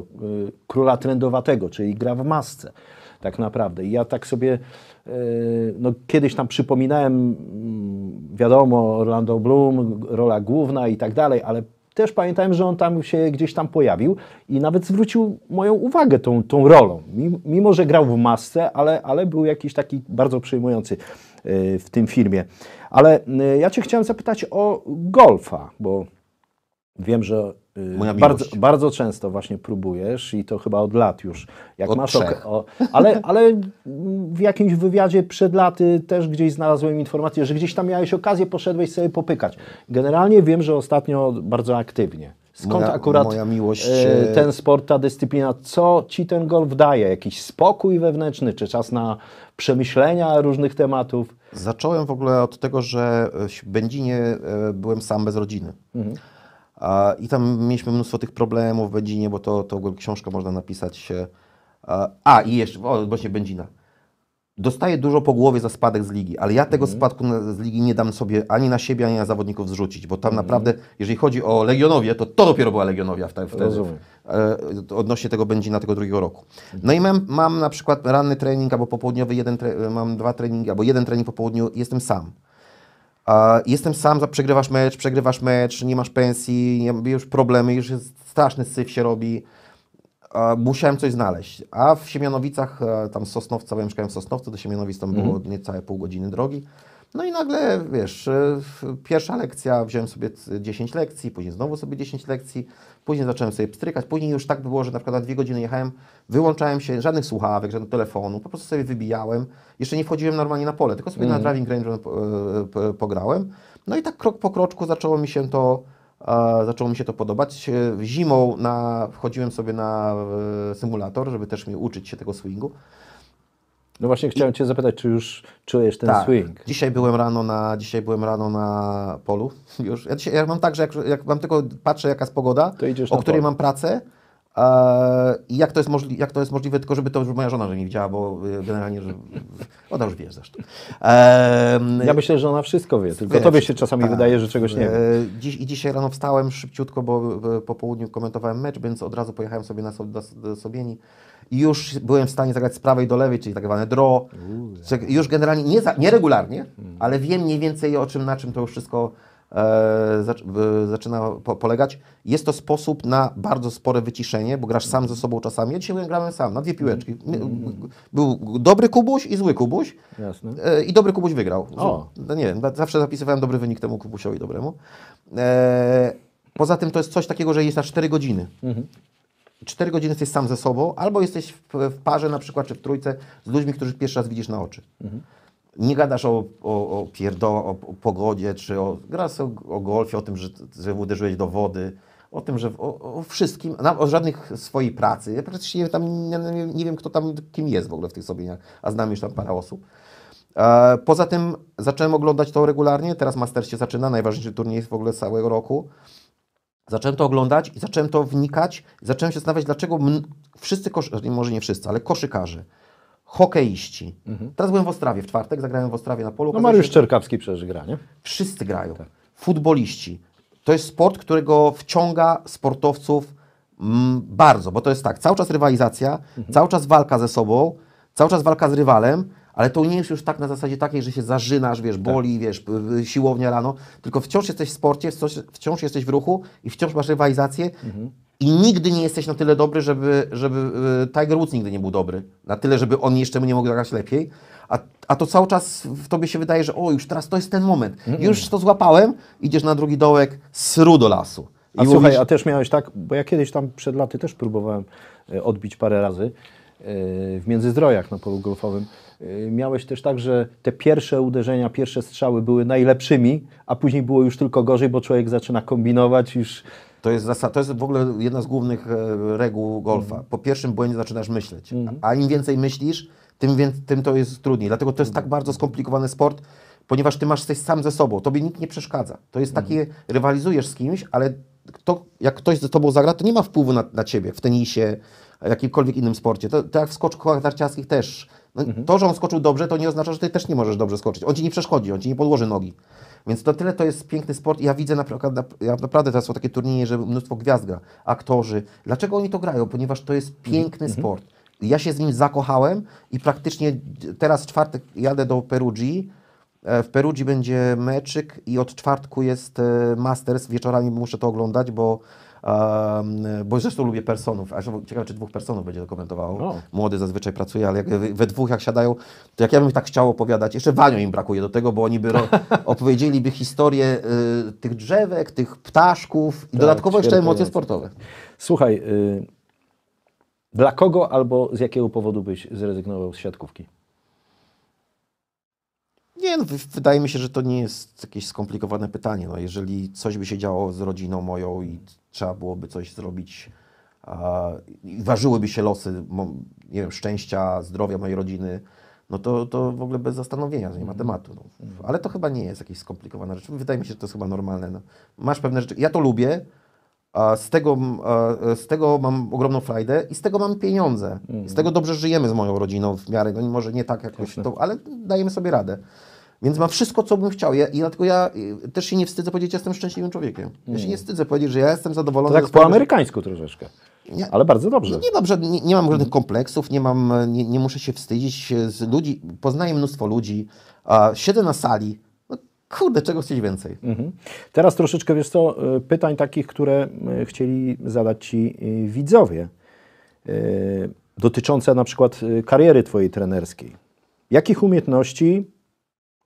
y, króla trendowatego, czyli gra w masce tak naprawdę. I ja tak sobie, y, no kiedyś tam przypominałem, mm, wiadomo, Orlando Bloom, rola główna i tak dalej, ale też pamiętałem, że on tam się gdzieś tam pojawił i nawet zwrócił moją uwagę tą, tą rolą. Mimo, że grał w masce, ale, ale był jakiś taki bardzo przejmujący w tym filmie. Ale y, ja Cię chciałem zapytać o golfa, bo wiem, że y, bardzo, bardzo, często właśnie próbujesz i to chyba od lat już. Jak od masz ok o, ale, ale w jakimś wywiadzie przed laty też gdzieś znalazłem informację, że gdzieś tam miałeś okazję, poszedłeś sobie popykać. Generalnie wiem, że ostatnio bardzo aktywnie. Skąd moja, akurat moja miłość... Y, e, ten sport, ta dyscyplina? Co ci ten golf daje? Jakiś spokój wewnętrzny, czy czas na przemyślenia różnych tematów? Zacząłem w ogóle od tego, że w Będzinie e, byłem sam bez rodziny. Mhm. I tam mieliśmy mnóstwo tych problemów w Będzinie, bo to, to książkę można napisać. A, i jeszcze, o, właśnie Będzina dostaje dużo po głowie za spadek z ligi, ale ja tego mhm. spadku z ligi nie dam sobie ani na siebie, ani na zawodników zrzucić, bo tam mhm. naprawdę, jeżeli chodzi o Legionowie, to to dopiero była Legionowia wtedy. Rozumiem. E, odnośnie tego będzie na tego drugiego roku. Mhm. No i mam, mam na przykład ranny trening albo popołudniowy, jeden e, mam dwa treningi, albo jeden trening po południu, jestem sam. jestem sam, przegrywasz mecz, przegrywasz mecz, nie masz pensji, nie, już problemy, już jest straszny syf się robi. E, musiałem coś znaleźć. A w Siemianowicach, e, tam z Sosnowca, bo ja mieszkałem w Sosnowcu, do Siemianowic tam było mhm. niecałe pół godziny drogi. No i nagle, wiesz, e, pierwsza lekcja, wziąłem sobie 10 lekcji, później znowu sobie 10 lekcji, później zacząłem sobie pstrykać, później już tak było, że na przykład na dwie godziny jechałem, wyłączałem się, żadnych słuchawek, żadnego telefonu, po prostu sobie wybijałem, jeszcze nie wchodziłem normalnie na pole, tylko sobie mm. na mhm. driving range pograłem. No i tak krok po kroczku zaczęło mi się to Zaczęło mi się to podobać. E, Zimą na, wchodziłem sobie na e, symulator, żeby też mi uczyć się tego swingu. No właśnie chciałem Cię zapytać, czy już czujesz ten tak. swing? Dzisiaj byłem rano na, dzisiaj byłem rano na polu. Już. Ja, dzisiaj, ja mam tak, że jak, jak mam tylko patrzę jaka jest pogoda, o której mam pracę, E, I jak to, jest jak to jest możliwe, tylko żeby to już moja żona że nie widziała, bo y, generalnie, że ona już wie zresztą. ja myślę, że ona wszystko wie, tylko wie, tobie się czasami tak. wydaje, że czegoś nie e, wie. Dziś, I dzisiaj rano wstałem szybciutko, bo e, po południu komentowałem mecz, więc od razu pojechałem sobie na sobie do Sobieni i już byłem w stanie zagrać z prawej do lewej, czyli tak zwane draw. Już generalnie, nie za- nieregularnie, hmm. ale wiem mniej więcej o czym, na czym to już wszystko E, zaczyna polegać. Jest to sposób na bardzo spore wyciszenie, bo grasz sam ze sobą czasami. Ja dzisiaj grałem sam, na dwie piłeczki. Mhm. Był dobry Kubuś i zły Kubuś. Jasne. E, I dobry Kubuś wygrał. O. No nie zawsze zapisywałem dobry wynik temu Kubusiowi dobremu. E, poza tym to jest coś takiego, że jest na 4 godziny. Mhm. 4 godziny jesteś sam ze sobą, albo jesteś w, parze na przykład, czy w trójce z ludźmi, których pierwszy raz widzisz na oczy. Mhm nie gadasz o, o, o, pierdo, o pogodzie, czy o, grasz o, o golfie, o tym, że, że uderzyłeś do wody, o tym, że o, o wszystkim, o żadnych swojej pracy. Ja praktycznie tam nie, nie, wiem, kto tam, kim jest w ogóle w tych sobieniach, a znam już tam parę osób. E, poza tym zacząłem oglądać to regularnie, teraz Master się zaczyna, najważniejszy turniej jest w ogóle całego roku. Zacząłem to oglądać i zacząłem to wnikać, zacząłem się zastanawiać, dlaczego wszyscy, może nie wszyscy, ale koszykarze, hokeiści. Mhm. Teraz byłem w Ostrawie w czwartek, zagrałem w Ostrawie na polu. No Mariusz się... Czerkawski przecież gra, nie? Wszyscy grają. Tak. Futboliści. To jest sport, którego wciąga sportowców mm, bardzo, bo to jest tak, cały czas rywalizacja, mhm. cały czas walka ze sobą, cały czas walka z rywalem, ale to nie jest już tak na zasadzie takiej, że się zażynasz, wiesz, tak. boli, tak. wiesz, siłownia rano, tylko wciąż jesteś w sporcie, wciąż, wciąż jesteś w ruchu i wciąż masz rywalizację. Mhm i nigdy nie jesteś na tyle dobry, żeby, żeby e, Tiger Woods nigdy nie był dobry. Na tyle, żeby on jeszcze nie mógł grać lepiej. A, a to cały czas w tobie się wydaje, że o, już teraz to jest ten moment. Mm -mm. Już to złapałem, idziesz na drugi dołek, sru do lasu. I a mówisz... słuchaj, a też miałeś tak, bo ja kiedyś tam przed laty też próbowałem e, odbić parę razy e, w Międzyzdrojach na polu golfowym. Miałeś też tak, że te pierwsze uderzenia, pierwsze strzały były najlepszymi, a później było już tylko gorzej, bo człowiek zaczyna kombinować, już to jest, to jest w ogóle jedna z głównych e, reguł golfa. Mhm. Po pierwszym błędzie zaczynasz myśleć, mhm. a im więcej myślisz, tym, tym to jest trudniej. Dlatego to jest tak mhm. bardzo skomplikowany sport, ponieważ ty masz coś sam ze sobą, tobie nikt nie przeszkadza. To jest takie, rywalizujesz z kimś, ale to, jak ktoś ze tobą zagra, to nie ma wpływu na, na ciebie w tenisie, jakimkolwiek innym sporcie. To, to jak w skoczkach narciarskich też. No, mhm. To, że on skoczył dobrze, to nie oznacza, że ty też nie możesz dobrze skoczyć. On ci nie przeszkodzi, on ci nie podłoży nogi. Więc to tyle to jest piękny sport. Ja widzę naprawdę, naprawdę teraz są takie turnieje, że mnóstwo gwiazd gra, aktorzy. Dlaczego oni to grają? Ponieważ to jest piękny mhm. sport. Ja się z nim zakochałem i praktycznie teraz w czwartek jadę do Perugii. E, w Perugii będzie meczyk i od czwartku jest e, Masters. Wieczorami muszę to oglądać, bo bo zresztą lubię personów, a ciekawe, czy dwóch personów będzie dokumentował. No. Młody zazwyczaj pracuje, ale jak we dwóch jak siadają, to jak ja bym tak chciał opowiadać, jeszcze Wanio im brakuje do tego, bo oni by opowiedzieliby historię y, tych drzewek, tych ptaszków i tak, dodatkowo jeszcze emocje sportowe. Słuchaj, y, dla kogo albo z jakiego powodu byś zrezygnował z siatkówki? Nie, no, wydaje mi się, że to nie jest jakieś skomplikowane pytanie. No, jeżeli coś by się działo z rodziną moją i trzeba byłoby coś zrobić i ważyłyby się losy, nie wiem, szczęścia, zdrowia mojej rodziny, no to, to w ogóle bez zastanowienia, nie ma mhm. tematu. No. Mhm. Ale to chyba nie jest jakieś skomplikowana rzecz. Wydaje mi się, że to jest chyba normalne. No. Masz pewne rzeczy. Ja to lubię, a z tego, a z tego mam ogromną frajdę i z tego mam pieniądze. Z mhm. tego dobrze żyjemy z moją rodziną w miarę. No może nie tak jakoś, to, ale dajemy sobie radę. Więc mam wszystko, co bym chciał. Ja, I dlatego ja y, też się nie wstydzę powiedzieć, że jestem szczęśliwym człowiekiem. Ja się mm. nie wstydzę powiedzieć, że ja jestem zadowolony. To tak po amerykańsku troszeczkę. Nie, ale bardzo dobrze. Nie, mam, żadnych, nie, nie mam mm. żadnych kompleksów, nie, mam, nie, nie muszę się wstydzić z ludzi. Poznaję mnóstwo ludzi, a, siedzę na sali, no Kurde, czego chcieć więcej? Mhm. Teraz troszeczkę, wiesz co, y, pytań takich, które y, chcieli zadać Ci widzowie, dotyczące na przykład kariery Twojej trenerskiej. Jakich umiejętności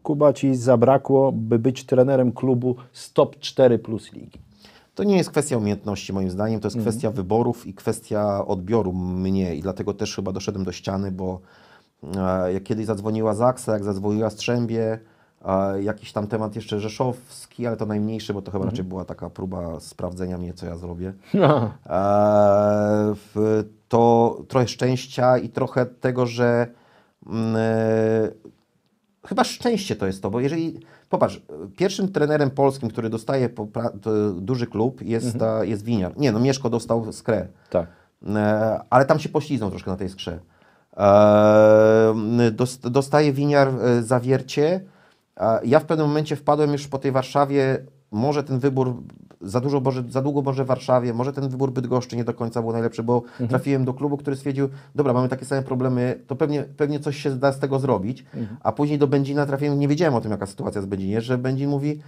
Kuba, ci zabrakło, by być trenerem klubu stop 4 plus ligi? To nie jest kwestia umiejętności, moim zdaniem, to jest mhm. kwestia wyborów i kwestia odbioru mnie. I dlatego też chyba doszedłem do ściany, bo e, jak kiedyś zadzwoniła Zaksa, jak zadzwoniła Strzębie, e, jakiś tam temat jeszcze rzeszowski, ale to najmniejszy, bo to chyba mhm. raczej była taka próba sprawdzenia mnie, co ja zrobię. No. E, w, to trochę szczęścia i trochę tego, że mm, e, chyba szczęście to jest to, bo jeżeli, popatrz, pierwszym trenerem polskim, który dostaje duży klub jest, mhm. ta, jest Winiar. Nie, no Mieszko dostał skrę. Tak. E, ale tam się poślizną troszkę na tej skrze. E, dost, dostaje Winiar e, zawiercie. E, ja w pewnym momencie wpadłem już po tej Warszawie może ten wybór za, dużo Boże, za długo Boże w Warszawie, może ten wybór Bydgoszczy nie do końca był najlepszy, bo mhm. trafiłem do klubu, który stwierdził, dobra, mamy takie same problemy, to pewnie, pewnie coś się da z tego zrobić, mhm. a później do Będzina trafiłem, nie wiedziałem o tym, jaka sytuacja z Będzinie, że Będzin mówi,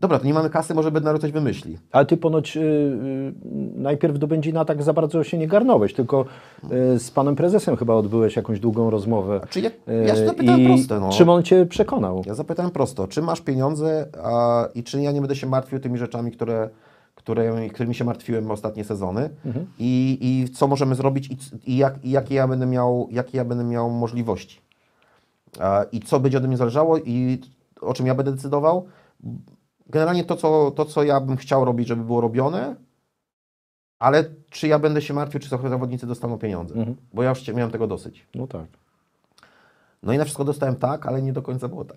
Dobra, to nie mamy kasy, może Bednaru coś wymyśli. Ale ty ponoć y, y, najpierw do Będzina tak za bardzo się nie garnąłeś, tylko y, z panem prezesem chyba odbyłeś jakąś długą rozmowę. Czy znaczy, ja, ja się zapytałem proste, prosto. No. Czym on cię przekonał? Ja zapytałem prosto, czy masz pieniądze a, i czy ja nie będę się martwił tymi rzeczami, które, które, którymi się martwiłem ostatnie sezony mhm. i, i co możemy zrobić i, i, jak, i jakie, ja będę miał, jakie ja będę miał możliwości. A, I co będzie ode mnie zależało i o czym ja będę decydował generalnie to co, to, co ja bym chciał robić, żeby było robione, ale czy ja będę się martwił, czy zawodnicy dostaną pieniądze, mhm. bo ja już miałem tego dosyć. No tak. No i na wszystko dostałem tak, ale nie do końca było tak.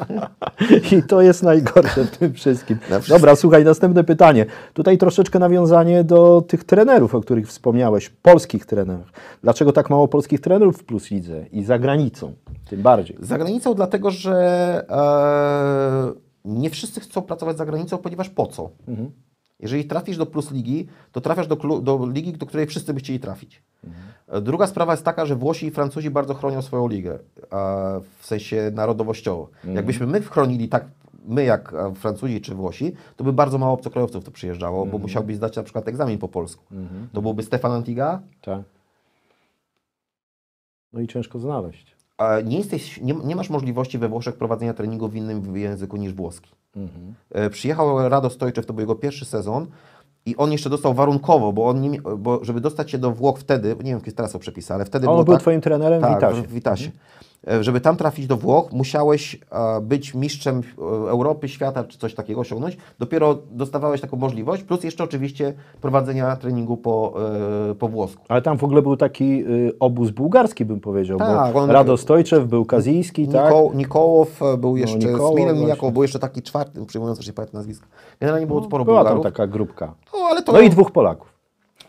I to jest najgorsze w tym wszystkim. Dobra, słuchaj, następne pytanie. Tutaj troszeczkę nawiązanie do tych trenerów, o których wspomniałeś, polskich trenerów. Dlaczego tak mało polskich trenerów w Plus Lidze i za granicą, tym bardziej? Za granicą dlatego, że... E, nie wszyscy chcą pracować za granicą, ponieważ po co? Mhm. Jeżeli trafisz do plus ligi, to trafiasz do, do ligi, do której wszyscy by chcieli trafić. Mhm. Druga sprawa jest taka, że Włosi i Francuzi bardzo chronią swoją ligę, w sensie narodowościowo. Mhm. Jakbyśmy my chronili tak, my jak e, Francuzi czy Włosi, to by bardzo mało obcokrajowców tu przyjeżdżało, bo mhm. musiałby zdać na przykład egzamin po polsku. Mhm. To byłby Stefan Antiga. Tak. No i ciężko znaleźć nie, jesteś, nie, nie, masz możliwości we Włoszech prowadzenia treningu w innym języku niż włoski. Mhm. E, przyjechał Rado Stojczew, to był jego pierwszy sezon i on jeszcze dostał warunkowo, bo, on nie, bo żeby dostać się do Włoch wtedy, nie wiem, jakie teraz są przepisy, ale wtedy on było był tak, twoim trenerem tak, w Witasie. W Witasie. Mhm. E, żeby tam trafić do Włoch, musiałeś e, być mistrzem e, Europy, świata czy coś takiego osiągnąć. Dopiero dostawałeś taką możliwość, plus jeszcze oczywiście prowadzenia treningu po, po włosku. Ale tam w ogóle był taki obóz bułgarski, bym powiedział. Tak, bo on, Rado Stojczew, był kaziński, tak? Niko, tak? Nikołow był no, jeszcze, no, Nikołow, Smilem Jakow był jeszcze taki czwarty, przyjmując, że się pamiętam nazwiska. Generalnie było no, sporo była Bułgarów. Była tam taka grupka. No, ale to... no i dwóch Polaków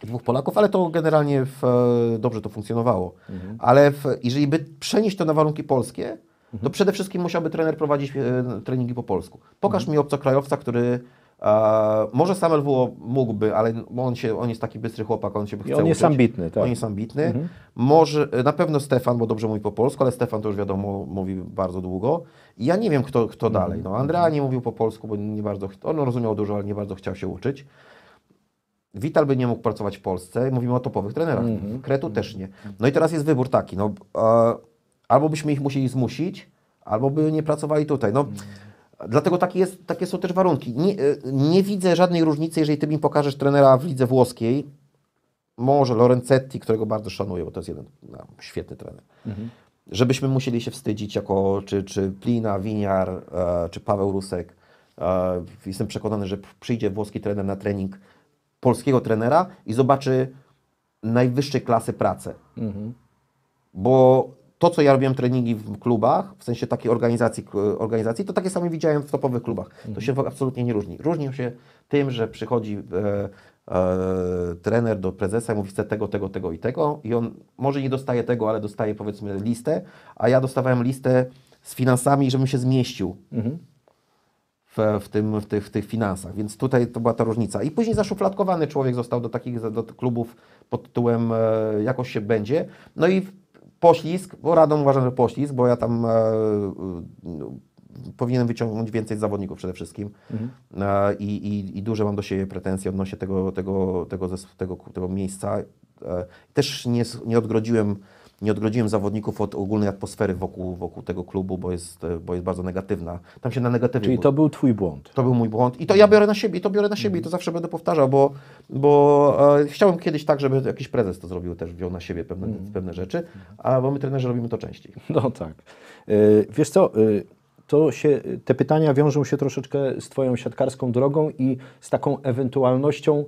dwóch Polaków, ale to generalnie w, e, dobrze to funkcjonowało. Mhm. Ale w, jeżeli by przenieść to na warunki polskie, mhm. to przede wszystkim musiałby trener prowadzić e, treningi po polsku. Pokaż mhm. mi obcokrajowca, który e, może sam LWO mógłby, ale on, się, on jest taki bystry chłopak, on się chce on uczyć. jest ambitny, tak. On jest ambitny. Mhm. Może, e, na pewno Stefan, bo dobrze mówi po polsku, ale Stefan to już wiadomo, mówi bardzo długo. I ja nie wiem, kto, kto mhm. dalej. No, Andrea mhm. nie mówił po polsku, bo nie bardzo, on rozumiał dużo, ale nie bardzo chciał się uczyć. Wital by nie mógł pracować w Polsce, mówimy o topowych trenerach. Mhm. Kretu mhm. też nie. No i teraz jest wybór taki, no, e, albo byśmy ich musieli zmusić, albo by nie pracowali tutaj. No, mhm. Dlatego takie, jest, takie są też warunki. Nie, e, nie, widzę żadnej różnicy, jeżeli ty mi pokażesz trenera w lidze włoskiej, może Lorenzetti, którego bardzo szanuję, bo to jest jeden no, świetny trener, mhm. żebyśmy musieli się wstydzić jako czy, czy Plina, Winiar, e, czy Paweł Rusek. E, jestem przekonany, że przyjdzie włoski trener na trening polskiego trenera i zobaczy najwyższej klasy pracę. Mhm. Bo to, co ja robiłem treningi w klubach, w sensie takiej organizacji, organizacji to takie same widziałem w topowych klubach. Mhm. To się absolutnie nie różni. Różnią się tym, że przychodzi e, e, trener do prezesa i mówi, chce tego, tego, tego i tego i on może nie dostaje tego, ale dostaje powiedzmy listę, a ja dostawałem listę z finansami, żebym się zmieścił. Mhm w, tym, w, tych, w tych finansach. Więc tutaj to była ta różnica. I później zaszufladkowany człowiek został do takich do klubów pod tytułem e, jakoś się będzie. No i poślizg, bo radą uważam, że poślizg, bo ja tam e, e, powinienem wyciągnąć więcej zawodników przede wszystkim mhm. e, i, i, duże mam do siebie pretensje odnośnie tego, tego, tego, tego, tego miejsca. E, też nie, nie odgrodziłem nie odgrodziłem zawodników od ogólnej atmosfery wokół, wokół tego klubu, bo jest, e, bo jest bardzo negatywna. Tam się na negatywie... Czyli to był twój błąd. To był mój błąd i to ja biorę na siebie, i to biorę na siebie i to zawsze będę powtarzał, bo, bo e, chciałem kiedyś tak, żeby jakiś prezes to zrobił też, wziął na siebie pewne, mhm. pewne rzeczy, a bo my trenerzy robimy to częściej. No tak. Yy, wiesz co... E, to się, te pytania wiążą się troszeczkę z Twoją siatkarską drogą i z taką ewentualnością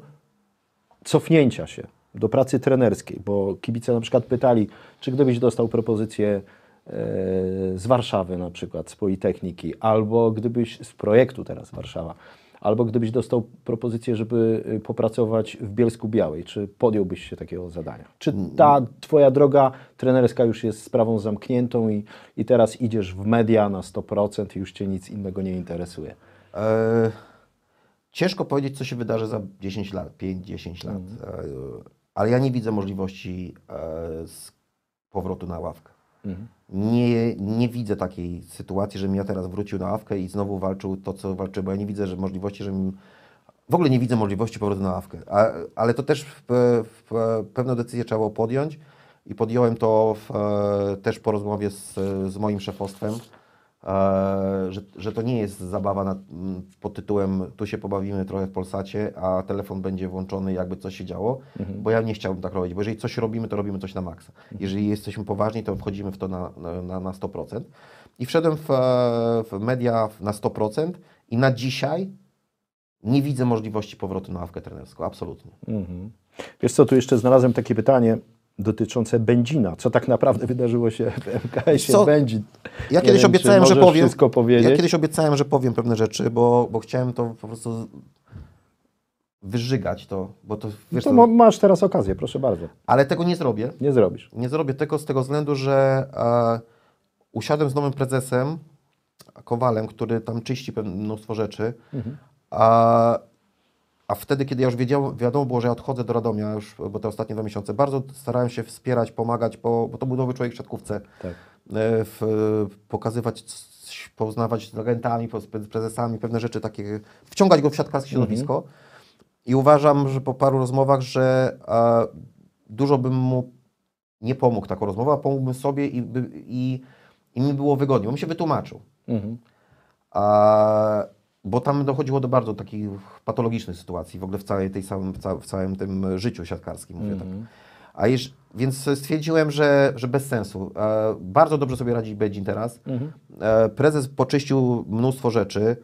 cofnięcia się do pracy trenerskiej, bo kibice na przykład pytali, czy gdybyś dostał propozycję e, z Warszawy na przykład, z Politechniki, albo gdybyś, z projektu teraz Warszawa, albo gdybyś dostał propozycję, żeby e, popracować w Bielsku Białej, czy podjąłbyś się takiego zadania? Czy ta twoja droga trenerska już jest sprawą zamkniętą i, i teraz idziesz w media na 100% i już cię nic innego nie interesuje? E, ciężko powiedzieć, co się wydarzy za 10 lat, 5-10 lat. Mm ale ja nie widzę możliwości e, powrotu na ławkę. Mhm. Nie, nie widzę takiej sytuacji, żebym ja teraz wrócił na ławkę i znowu walczył to, co walczył, bo ja nie widzę że możliwości, żebym. W ogóle nie widzę możliwości powrotu na ławkę, A, ale to też w, w, pewną decyzję trzeba było podjąć i podjąłem to w, e, też po rozmowie z, z moim szefostwem. E, że, że to nie jest zabawa mm, pod tytułem tu się pobawimy trochę w Polsacie, a telefon będzie włączony, jakby coś się działo, mhm. bo ja nie chciałbym tak robić, bo jeżeli coś robimy, to robimy coś na maksa. Mhm. Jeżeli jesteśmy poważni, to wchodzimy w to na, na, na 100%. I wszedłem w, e, w media na 100% i na dzisiaj nie widzę możliwości powrotu na ławkę trenerską, absolutnie. Mhm. Wiesz co, tu jeszcze znalazłem takie pytanie, dotyczące Będzina, co tak naprawdę wydarzyło się w MKS-ie Będzin. Ja nie kiedyś wiem, obiecałem, że powiem. Wszystko powiedzieć? Ja kiedyś obiecałem, że powiem pewne rzeczy, bo, bo chciałem to po prostu wyżygać to, bo to no wiesz, to masz teraz okazję, proszę bardzo. Ale tego nie zrobię. Nie zrobisz. Nie zrobię tego z tego względu, że e, usiadłem z nowym prezesem Kowalem, który tam czyści mnóstwo rzeczy. Mhm. A wtedy, kiedy ja już wiedział, wiadomo było, że ja odchodzę do Radomia już, bo te ostatnie dwa miesiące, bardzo starałem się wspierać, pomagać, bo, bo to był nowy człowiek w siatkówce. Tak. E, w, pokazywać, poznawać z agentami, z prezesami, pewne rzeczy takie, wciągać go w siatkarskie mhm. środowisko. I uważam, że po paru rozmowach, że a, dużo bym mu nie pomógł taką rozmową, a pomógłbym sobie i, i, i mi było wygodnie, bo mi się wytłumaczył. Mhm. A, bo tam dochodziło do bardzo takich patologicznych sytuacji w ogóle w, całej tej samym, w całym tym życiu siatkarskim, mówię mm. tak. Mhm. A jeż, więc stwierdziłem, że, że bez sensu. E, bardzo dobrze sobie radzi Beijing teraz. Mm. E, prezes poczyścił mnóstwo rzeczy.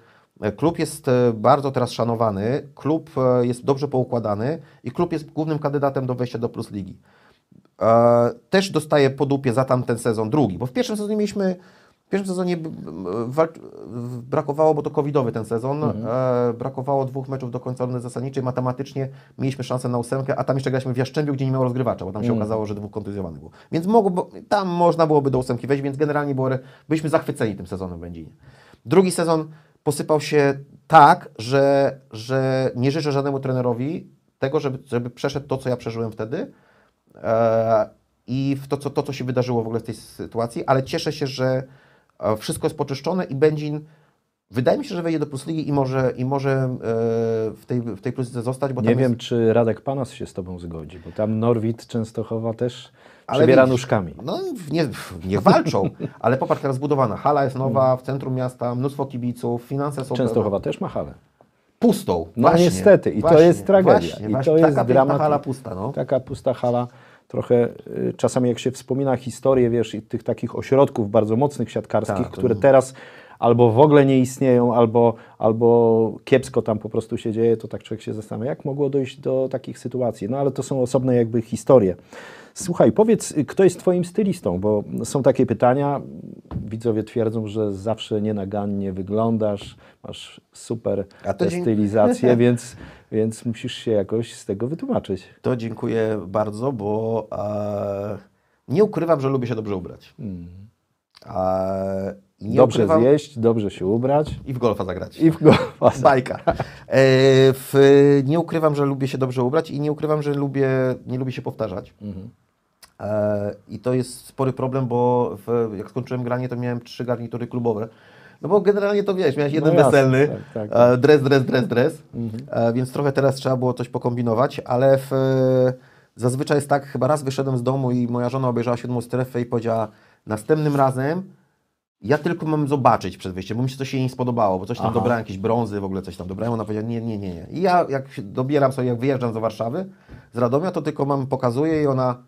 E, klub jest e, bardzo teraz szanowany, klub e, jest dobrze poukładany i klub jest głównym kandydatem do wejścia do Plus Ligi. E, też dostaje po dupie za tamten sezon drugi, bo w pierwszym sezonie mieliśmy w pierwszym sezonie brakowało, bo to covidowy ten sezon, mhm. E, brakowało dwóch meczów do końca rundy zasadniczej. Matematycznie mieliśmy szansę na ósemkę, a tam jeszcze graliśmy w Jaszczębiu, gdzie nie miał rozgrywacza, bo tam się mhm. okazało, że dwóch kontuzjowanych było. Więc mogło, tam można byłoby do ósemki wejść, więc generalnie było, byliśmy zachwyceni tym sezonem w Będzinie. Drugi sezon posypał się tak, że, że nie życzę żadnemu trenerowi tego, żeby, żeby przeszedł to, co ja przeżyłem wtedy. E, i w to co, to, co się wydarzyło w ogóle w tej sytuacji, ale cieszę się, że, wszystko jest poczyszczone i Będzin wydaje mi się, że wejdzie do PlusLigi i może, i może e, w tej, w tej PlusLidze zostać. nie wiem, czy Radek Panas się z Tobą zgodzi, bo tam Norwid Częstochowa też ale przybiera nóżkami. No, nie, nie walczą, ale popatrz, teraz zbudowana hala jest nowa, hmm. w centrum miasta, mnóstwo kibiców, finanse są... Częstochowa też ma halę pustą. No właśnie, niestety, i właśnie, to jest tragedia. Właśnie, I to jest dramat. hala pusta. No. Taka pusta hala trochę y, czasami jak się wspomina historię, wiesz, tych takich ośrodków bardzo mocnych siatkarskich, tak, które no. teraz albo w ogóle nie istnieją, albo, albo kiepsko tam po prostu się dzieje, to tak człowiek się zastanawia, jak mogło dojść do takich sytuacji. No ale to są osobne jakby historie. Słuchaj, powiedz, kto jest Twoim stylistą, bo są takie pytania. Widzowie twierdzą, że zawsze nienagannie wyglądasz, masz super stylizację, więc, więc musisz się jakoś z tego wytłumaczyć. To dziękuję bardzo, bo e, nie ukrywam, że lubię się dobrze ubrać. Mm. E, nie dobrze ukrywam. zjeść, dobrze się ubrać. I w golfa zagrać. I w golfa. Bajka. E, w, nie ukrywam, że lubię się dobrze ubrać i nie ukrywam, że lubię, nie lubię się powtarzać. Mhm. E, I to jest spory problem, bo w, jak skończyłem granie, to miałem trzy garnitury klubowe. No bo generalnie to wiesz, miałeś jeden no jasne, weselny, tak, tak, e, tak. dres, dres, dres, dres, mhm. E, więc trochę teraz trzeba było coś pokombinować, ale w, zazwyczaj jest tak, chyba raz wyszedłem z domu i moja żona obejrzała siódmą strefę i powiedziała, następnym razem ja tylko mam zobaczyć przed wyjściem, bo mi się coś jej nie spodobało, bo coś tam Aha. dobrałem, jakieś brązy, w ogóle coś tam dobrałem. Ona powiedziała, nie, nie, nie, nie. I ja jak dobieram sobie, jak wyjeżdżam do Warszawy, z Radomia, to tylko mam, pokazuję i ona...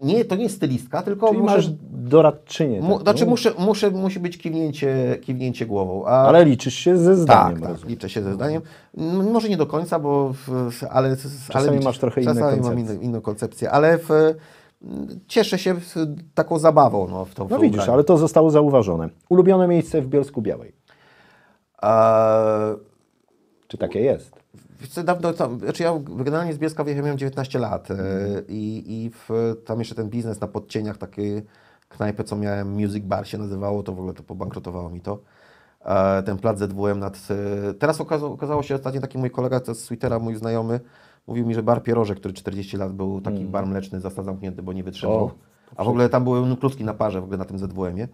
Nie, to nie jest stylistka, tylko Czyli muszę... masz doradczynię. Tak, mu, znaczy no. muszę, muszę, musi być kiwnięcie, kiwnięcie głową. A... Ale liczysz się ze zdaniem. Tak, tak liczę się ze no. zdaniem. Może nie do końca, bo... W, ale, czasami ale masz trochę inne koncepcje, Czasami mam inną koncepcję, ale w cieszę się taką zabawą no, w tą No widzisz, ale to zostało zauważone. Ulubione miejsce w Bielsku Białej. Eee, Czy takie jest? Dawno, tam, znaczy ja generalnie z Bielska wyjechałem, miałem 19 lat e, i, i w, tam jeszcze ten biznes na podcieniach, takie knajpy, co miałem, Music Bar się nazywało, to w ogóle to pobankrutowało mi to. E, ten plac ZWM nad... E, teraz okazało, okazało się ostatnio taki mój kolega z Twittera, mój znajomy, mówił mi, że bar Pieroże, który 40 lat był taki mm. bar mleczny, został zamknięty, bo nie wytrzymał. A w ogóle tam były kluski na parze w ogóle na tym ZWM-ie.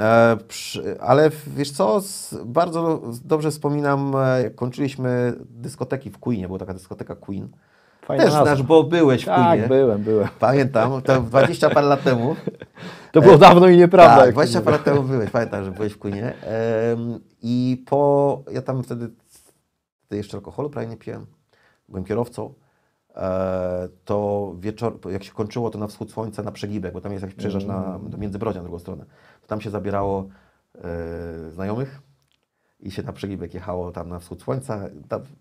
E, przy, ale wiesz co, z, bardzo dobrze wspominam, e, jak kończyliśmy dyskoteki w Queenie, była taka dyskoteka Queen. Fajna Też nazwa. nasz, bo byłeś w tak, Queenie. Tak, byłem, byłem. Pamiętam, to 20 par lat temu. To było e, dawno i nieprawda. Tak, 20 par lat temu byłeś, pamiętam, że byłeś w Queenie. E, I po, ja tam wtedy, wtedy jeszcze alkoholu prawie nie piłem byłem kierowcą, e, to wieczor, jak się kończyło to na wschód słońca, na przegibek, bo tam jest jak przejeżdżasz na, mm. do na drugą stronę, to tam się zabierało e, znajomych i się na przegibek jechało tam na wschód słońca.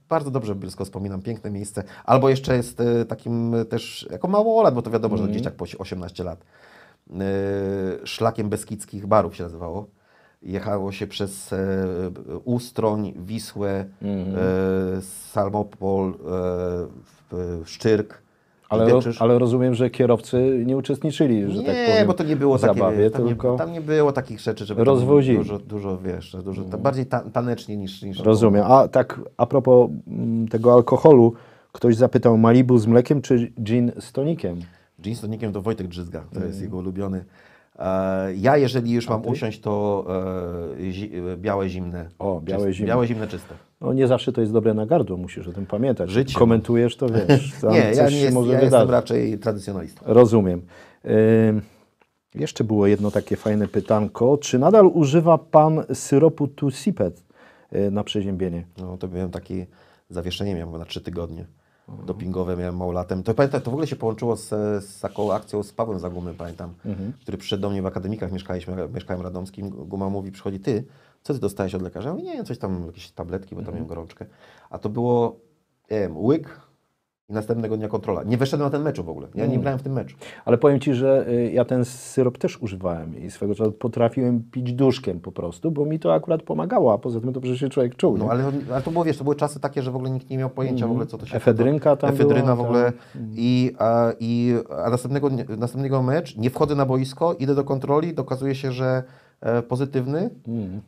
bardzo dobrze blisko wspominam, piękne miejsce. Albo jeszcze jest e, takim też, jako małolat, bo to wiadomo, mm. że gdzieś tak po 18 lat, szlakiem beskidzkich barów się nazywało jechało się przez e, Ustroń, Wisłę, e, mhm. e, Salmopol, Szczyrk. Ale, ro, ale, rozumiem, że kierowcy nie uczestniczyli, że tak nie, tak powiem. Nie, bo to nie było zabawie, takie, tam, tylko... nie, tam nie było takich rzeczy, żeby rozwozi. Dużo, dużo, wiesz, dużo, ta, no. bardziej ta, tanecznie niż, niż... Rozumiem. A tak a propos m, mm, tego alkoholu, ktoś zapytał Malibu z mlekiem czy gin z tonikiem? Gin z tonikiem to Wojtek Drzyzga, to mm. jest jego ulubiony E, ja, jeżeli już mam usiąść, to e, e, białe, zimne. O, białe, czyste. zimne. Białe, zimne, czyste. No nie zawsze to jest dobre na gardło, musisz o tym pamiętać. Życie. Komentujesz, to wiesz. nie, ja, nie jest, może ja jestem raczej tradycjonalistą. Rozumiem. Y jeszcze było jedno takie fajne pytanko. Czy nadal używa Pan syropu Tusipet y, na przeziębienie? No to byłem taki zawieszenie, miałem na trzy tygodnie. Mhm. dopingowe miałem mało latem. To pamiętam, to w ogóle się połączyło z, z taką akcją z Pawłem Zagumy, pamiętam, mhm. który przyszedł do mnie w akademikach, mieszkaliśmy, mieszkałem radomskim, Guma mówi, przychodzi ty, co ty dostajesz od lekarza? Ja mówię, nie coś tam, jakieś tabletki, bo tam mhm. miałem gorączkę. A to było, nie wiem, łyk, i następnego dnia kontrola. Nie wyszedłem na ten mecz w ogóle. Ja nie mm. grałem w tym meczu. Ale powiem Ci, że y, ja ten syrop też używałem i swego czasu potrafiłem pić duszkiem po prostu, bo mi to akurat pomagało, a poza tym to przecież się człowiek czuł. No, ale, ale to było, wiesz, to były czasy takie, że w ogóle nikt nie miał pojęcia w mm. ogóle, co to się... Efedrynka tam Efedryna była, w ogóle. Mm. I, a, i, a następnego, następnego mecz, nie wchodzę na boisko, idę do kontroli, dokazuje się, że E, pozytywny, mm.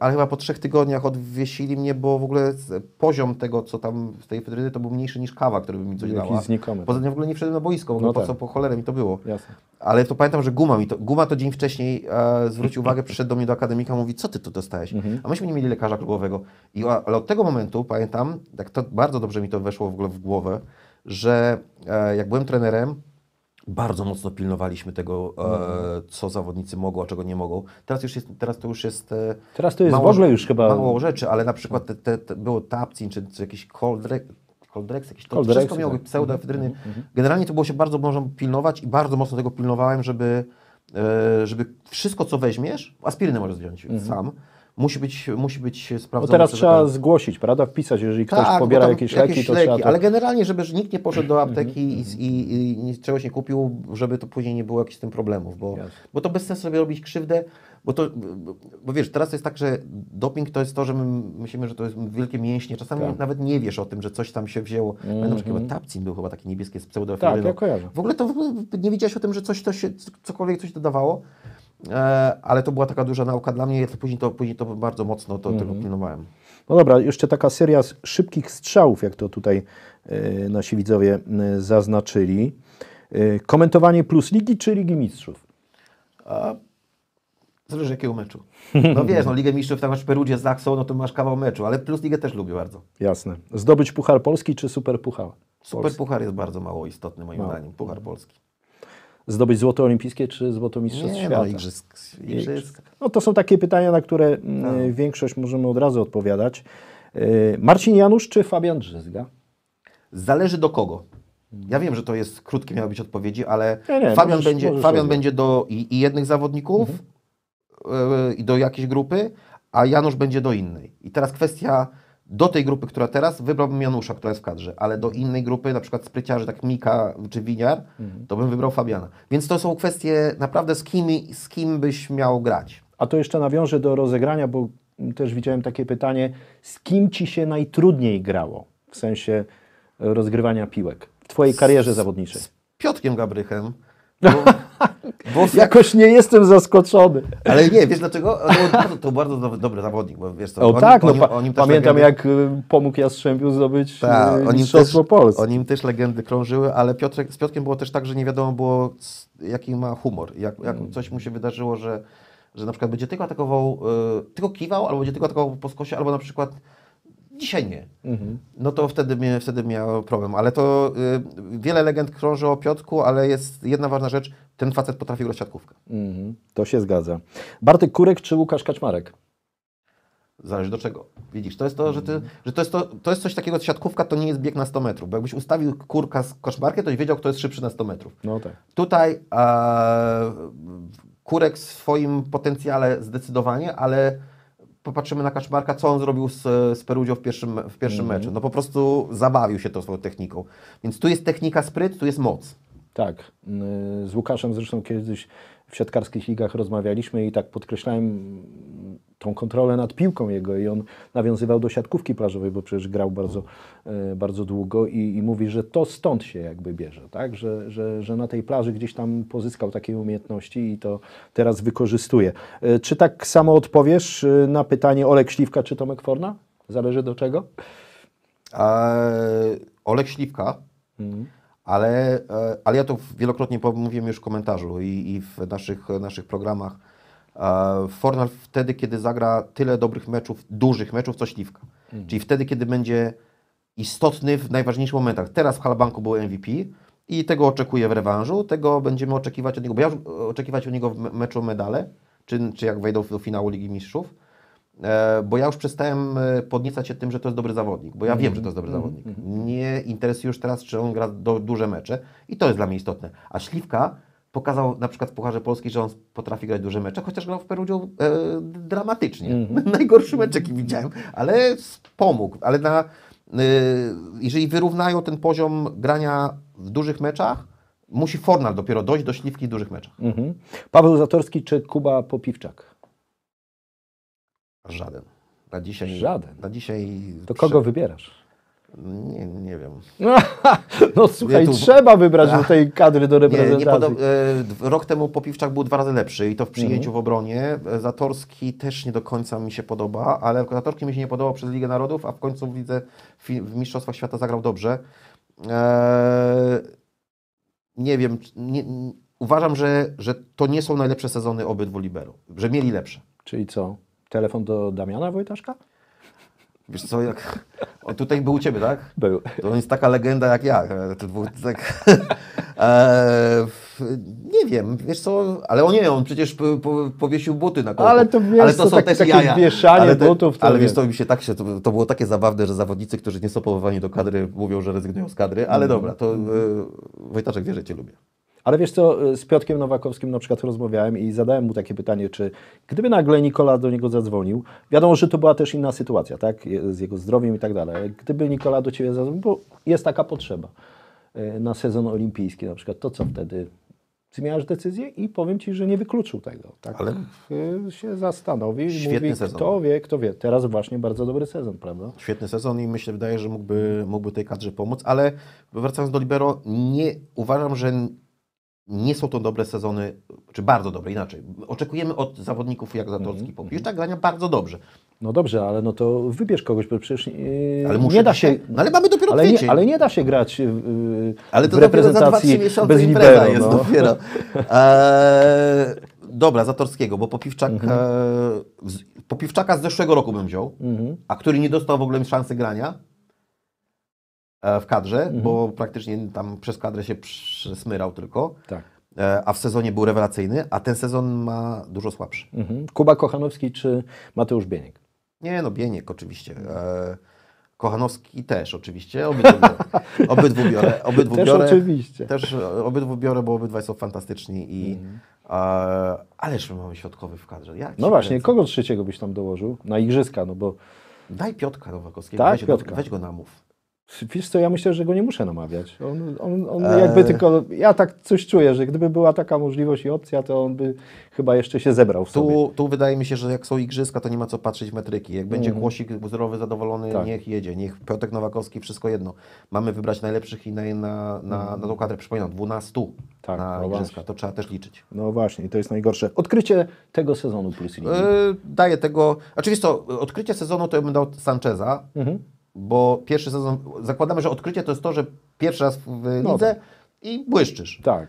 ale chyba po trzech tygodniach odwiesili mnie, bo w ogóle poziom tego, co tam w tej efedryny, to był mniejszy niż kawa, który by mi coś dała. znikomy. Poza tym tak. w ogóle nie wszedłem na boisko, w ogóle no po tak. co, po cholerę mi to było. Jasne. Ale to pamiętam, że guma mi to, guma to dzień wcześniej e, zwrócił uwagę, przyszedł do mnie do akademika, mówi, co ty tu dostałeś? Mhm. A myśmy nie mieli lekarza klubowego. I, ale od tego momentu, pamiętam, jak to bardzo dobrze mi to weszło w ogóle w głowę, że e, jak byłem trenerem, bardzo mocno pilnowaliśmy tego, e, mhm. co zawodnicy mogą, a czego nie mogą. Teraz, już jest, teraz to już jest. E, teraz to jest mało, w ogóle już chyba. Mało rzeczy, ale na przykład te, te, te było Tapcin czy, czy jakiś Coldrex. Coldrex, jakieś to Coldrex, wszystko miało tak. pseudoefedryny. Mhm. Mhm. mhm. Generalnie to było się bardzo można pilnować i bardzo mocno tego pilnowałem, żeby, e, żeby wszystko, co weźmiesz, aspirynę możesz wziąć mhm. sam, musi być, musi być sprawdzone. teraz trzeba zgłosić, prawda? Wpisać, jeżeli ktoś tak, pobiera jakieś, jakieś leki, to leki, trzeba to... Ale generalnie, żeby nikt nie poszedł do mhm. apteki i, i, i, czegoś nie kupił, żeby to później nie było jakichś z tym problemów, bo, bo to bez sensu sobie robić krzywdę, bo to, bo wiesz, teraz jest tak, że doping to jest to, że my myślimy, że to jest wielkie mięśnie, czasami tak. nawet nie wiesz o tym, że coś tam się wzięło. Mm -hmm. Na przykład mhm. tapcin był chyba taki niebieski z pseudofibryną. Tak, ja kojarzę. W ogóle to w ogóle nie wiedziałeś o tym, że coś to się, cokolwiek coś dodawało. E, ale to była taka duża nauka dla mnie, ja później, to, później to bardzo mocno to, tego mhm. pilnowałem. No dobra, jeszcze taka seria szybkich strzałów, jak to tutaj e, nasi widzowie zaznaczyli. E, komentowanie plus ligi czy ligi mistrzów? A, zależy jakiego meczu. No wiesz, no Ligę Mistrzów, tak masz Perudzie z Aksą, no to masz kawał meczu, ale plus ligę też lubię bardzo. Jasne. Zdobyć Puchar Polski czy Super Puchar? Polski? Super Puchar jest bardzo mało istotny moim no. zdaniem, Puchar Polski zdobyć złoto olimpijskie czy złoto mistrzostw nie, no, świata? No, igrzysk, igrzysk. No to są takie pytania, na które no. większość możemy od razu odpowiadać. Y, Marcin Janusz czy Fabian Drzyzga? Zależy do kogo. Ja wiem, że to jest krótkie miały być odpowiedzi, ale nie, nie, Fabian, możesz, będzie, możesz Fabian będzie do i, i jednych zawodników mhm. Y, i do jakiejś grupy, a Janusz będzie do innej. I teraz kwestia do tej grupy, która teraz, wybrałbym Janusza, która jest w kadrze, ale do innej grupy, na przykład spryciarzy, tak Mika czy Winiar, mhm. to bym wybrał Fabiana. Więc to są kwestie naprawdę z kim, z kim byś miał grać. A to jeszcze nawiążę do rozegrania, bo też widziałem takie pytanie, z kim ci się najtrudniej grało w sensie rozgrywania piłek w twojej karierze z, zawodniczej? Z Piotkiem Gabrychem bo, bo... Jakoś nie jestem zaskoczony. Ale nie, wiesz dlaczego? To, to bardzo do, dobry zawodnik, bo wiesz to. o, on, tak, no pamiętam legendy... jak y, pomógł Jastrzębiu zdobyć y, Ta, też, Polski. O nim też legendy krążyły, ale Piotrek, z Piotkiem było też tak, że nie wiadomo było jaki ma humor, jak, jak hmm. coś mu się wydarzyło, że, że na przykład będzie tylko atakował, y, tylko kiwał, albo będzie tylko atakował po skosie, albo na przykład dzisiaj nie. Mhm. No to wtedy, mnie, wtedy miał problem. Ale to y, wiele legend krąży o Piotku, ale jest jedna ważna rzecz, ten facet potrafi grać siatkówkę. Mhm. To się zgadza. Bartek Kurek czy Łukasz Kaczmarek? Zależy do czego. Widzisz, to jest to, że, ty, że to, jest to, to jest coś takiego, siatkówka to nie jest bieg na 100 metrów, bo jakbyś ustawił kurka z koszmarkiem, toś wiedział, kto jest szybszy na 100 metrów. No tak. Tutaj e, kurek w swoim potencjale zdecydowanie, ale popatrzymy na Kaczmarka, co on zrobił z, z Perudzią w pierwszym, w pierwszym mm. meczu. No po prostu zabawił się tą swoją techniką. Więc tu jest technika spryt, tu jest moc. Tak. Y, z Łukaszem zresztą kiedyś w siatkarskich ligach rozmawialiśmy i tak podkreślałem tą kontrolę nad piłką jego i on nawiązywał do siatkówki plażowej, bo przecież grał bardzo, e, bardzo długo i, i mówi, że to stąd się jakby bierze, tak? Że, że, że na tej plaży gdzieś tam pozyskał takie umiejętności i to teraz wykorzystuje. E, czy tak samo odpowiesz e, na pytanie Olek Śliwka czy Tomek Forna? Zależy do czego? Olek Śliwka. Mhm ale, ale ja to wielokrotnie mówiłem już w komentarzu i, i, w naszych, naszych programach. E, Fornal wtedy, kiedy zagra tyle dobrych meczów, dużych meczów, co Śliwka. Mhm. Czyli wtedy, kiedy będzie istotny w najważniejszych momentach. Teraz w Halabanku był MVP i tego oczekuję w rewanżu, tego będziemy oczekiwać od niego, bo ja już e, oczekiwać od niego w meczu medale, czy, czy jak wejdą do finału Ligi Mistrzów, e, bo ja już przestałem podniecać się tym, że to jest dobry zawodnik, bo ja wiem, mhm. że to jest dobry mhm. zawodnik. Mhm. Nie interesuje już teraz, czy on gra do, duże mecze i to jest dla mnie istotne. A Śliwka pokazał na przykład w Pucharze Polski, że on potrafi grać duże mecze, chociaż grał w Perudziu e, dramatycznie. Mm. Najgorszy mecz, jaki widziałem, ale pomógł. Ale na, e, jeżeli wyrównają ten poziom grania w dużych meczach, musi Fornal dopiero dojść do śliwki w dużych meczach. Mm-hmm. Paweł Zatorski czy Kuba Popiwczak? Żaden. Na dzisiaj, Żaden. Na dzisiaj to kogo wybierasz? Nie, nie wiem. No słuchaj, tu... trzeba wybrać do tej kadry do reprezentacji. Nie, nie e, Rok temu Popiwczak był dwa razy lepszy i to w przyjęciu mhm. w obronie. E, Zatorski też nie do końca mi się podoba, ale Zatorski mi się nie podobał przez Ligę Narodów, a w końcu widzę w Mistrzostwach Świata zagrał dobrze. Eee... Nie wiem, nie... uważam, że, że to nie są najlepsze sezony obydwu Liberu, że mieli lepsze. Czyli co? Telefon do Damiana Wojtaszka? Wiesz co, jak... O, tutaj był u Ciebie, tak? Był. To jest taka legenda jak ja. Tak, e, nie wiem, wiesz co, ale on nie, on przecież po, po, powiesił buty na kołku. Ale to, wiesz, ale to, to są tak, też takie jaja. wieszanie ale te, butów. ale wiesz co, mi się tak się, to, to, było takie zabawne, że zawodnicy, którzy nie są powołani do kadry mówią, że rezygnują z kadry, ale mm. dobra, to e, Wojtaszek wie, że Cię lubię. Ale wiesz co, e, z Piotkiem Nowakowskim na przykład rozmawiałem i zadałem mu takie pytanie, czy gdyby nagle Nikola do niego zadzwonił, wiadomo, że to była też inna sytuacja, tak, z jego zdrowiem i tak dalej, gdyby Nikola do ciebie zadzwonił, bo jest taka potrzeba e, na sezon olimpijski na przykład, to co wtedy? Ty miałeś decyzję i powiem Ci, że nie wykluczył tego. Tak Ale e, się zastanowi i mówi, sezon. kto wie, kto wie. Teraz właśnie bardzo dobry sezon, prawda? Świetny sezon i myślę, wydaje, że mógłby, mógłby tej kadrze pomóc, ale wracając do Libero, nie uważam, że nie są to dobre sezony, czy bardzo dobre, inaczej. Oczekujemy od zawodników jak Zatorski, mm -hmm. Popiszczak mhm. grania bardzo dobrze. No dobrze, ale no to wybierz kogoś, bo przecież yy, ale nie da się... No ale mamy dopiero ale nie, ale nie da się grać yy, ale to w reprezentacji za bez libero. jest no. dopiero. Eee, dobra, Zatorskiego, bo Popiwczak, mm -hmm. e, Popiwczaka z zeszłego roku bym wziął, mm -hmm. a który nie dostał w ogóle szansy grania, E, w kadrze, mhm. bo praktycznie tam przez kadrę się przesmyrał tylko. Tak. E, a w sezonie był rewelacyjny, a ten sezon ma dużo słabszy. Mhm. Kuba Kochanowski czy Mateusz Bieniek? Nie, no Bieniek oczywiście. E, Kochanowski też oczywiście, obydwu biorę. Obydwu biorę, obydwu też biorę, oczywiście. Też obydwu biorę, bo obydwaj są fantastyczni i mhm. e, ależ my mamy środkowy w kadrze. Jak no właśnie, kogo trzeciego byś tam dołożył? Na igrzyska, no bo... Daj Piotka Nowakowskiego, tak, weź, Piotka. Go, weź go mów. Wiesz co, ja myślę, że go nie muszę namawiać. On, on, on eee. jakby tylko, ja tak coś czuję, że gdyby była taka możliwość i opcja, to on by chyba jeszcze się zebrał w sobie. Tu, tu wydaje mi się, że jak są igrzyska, to nie ma co patrzeć w metryki. Jak będzie mm. głosik zdrowy, zadowolony, tak. niech jedzie. Niech Piotrek Nowakowski, wszystko jedno. Mamy wybrać najlepszych i na, na, na, mhm. na tą kadrę. Przypominam, 12 tak, na no igrzyska. Właśnie. To trzeba też liczyć. No właśnie, i to jest najgorsze. Odkrycie tego sezonu plus yy, e, Daje tego, oczywiście to, odkrycie sezonu to ja bym dał Sancheza. Mhm bo pierwszy sezon, zakładamy, że odkrycie to jest to, że pierwszy raz w no lidze tak. i błyszczysz. Tak.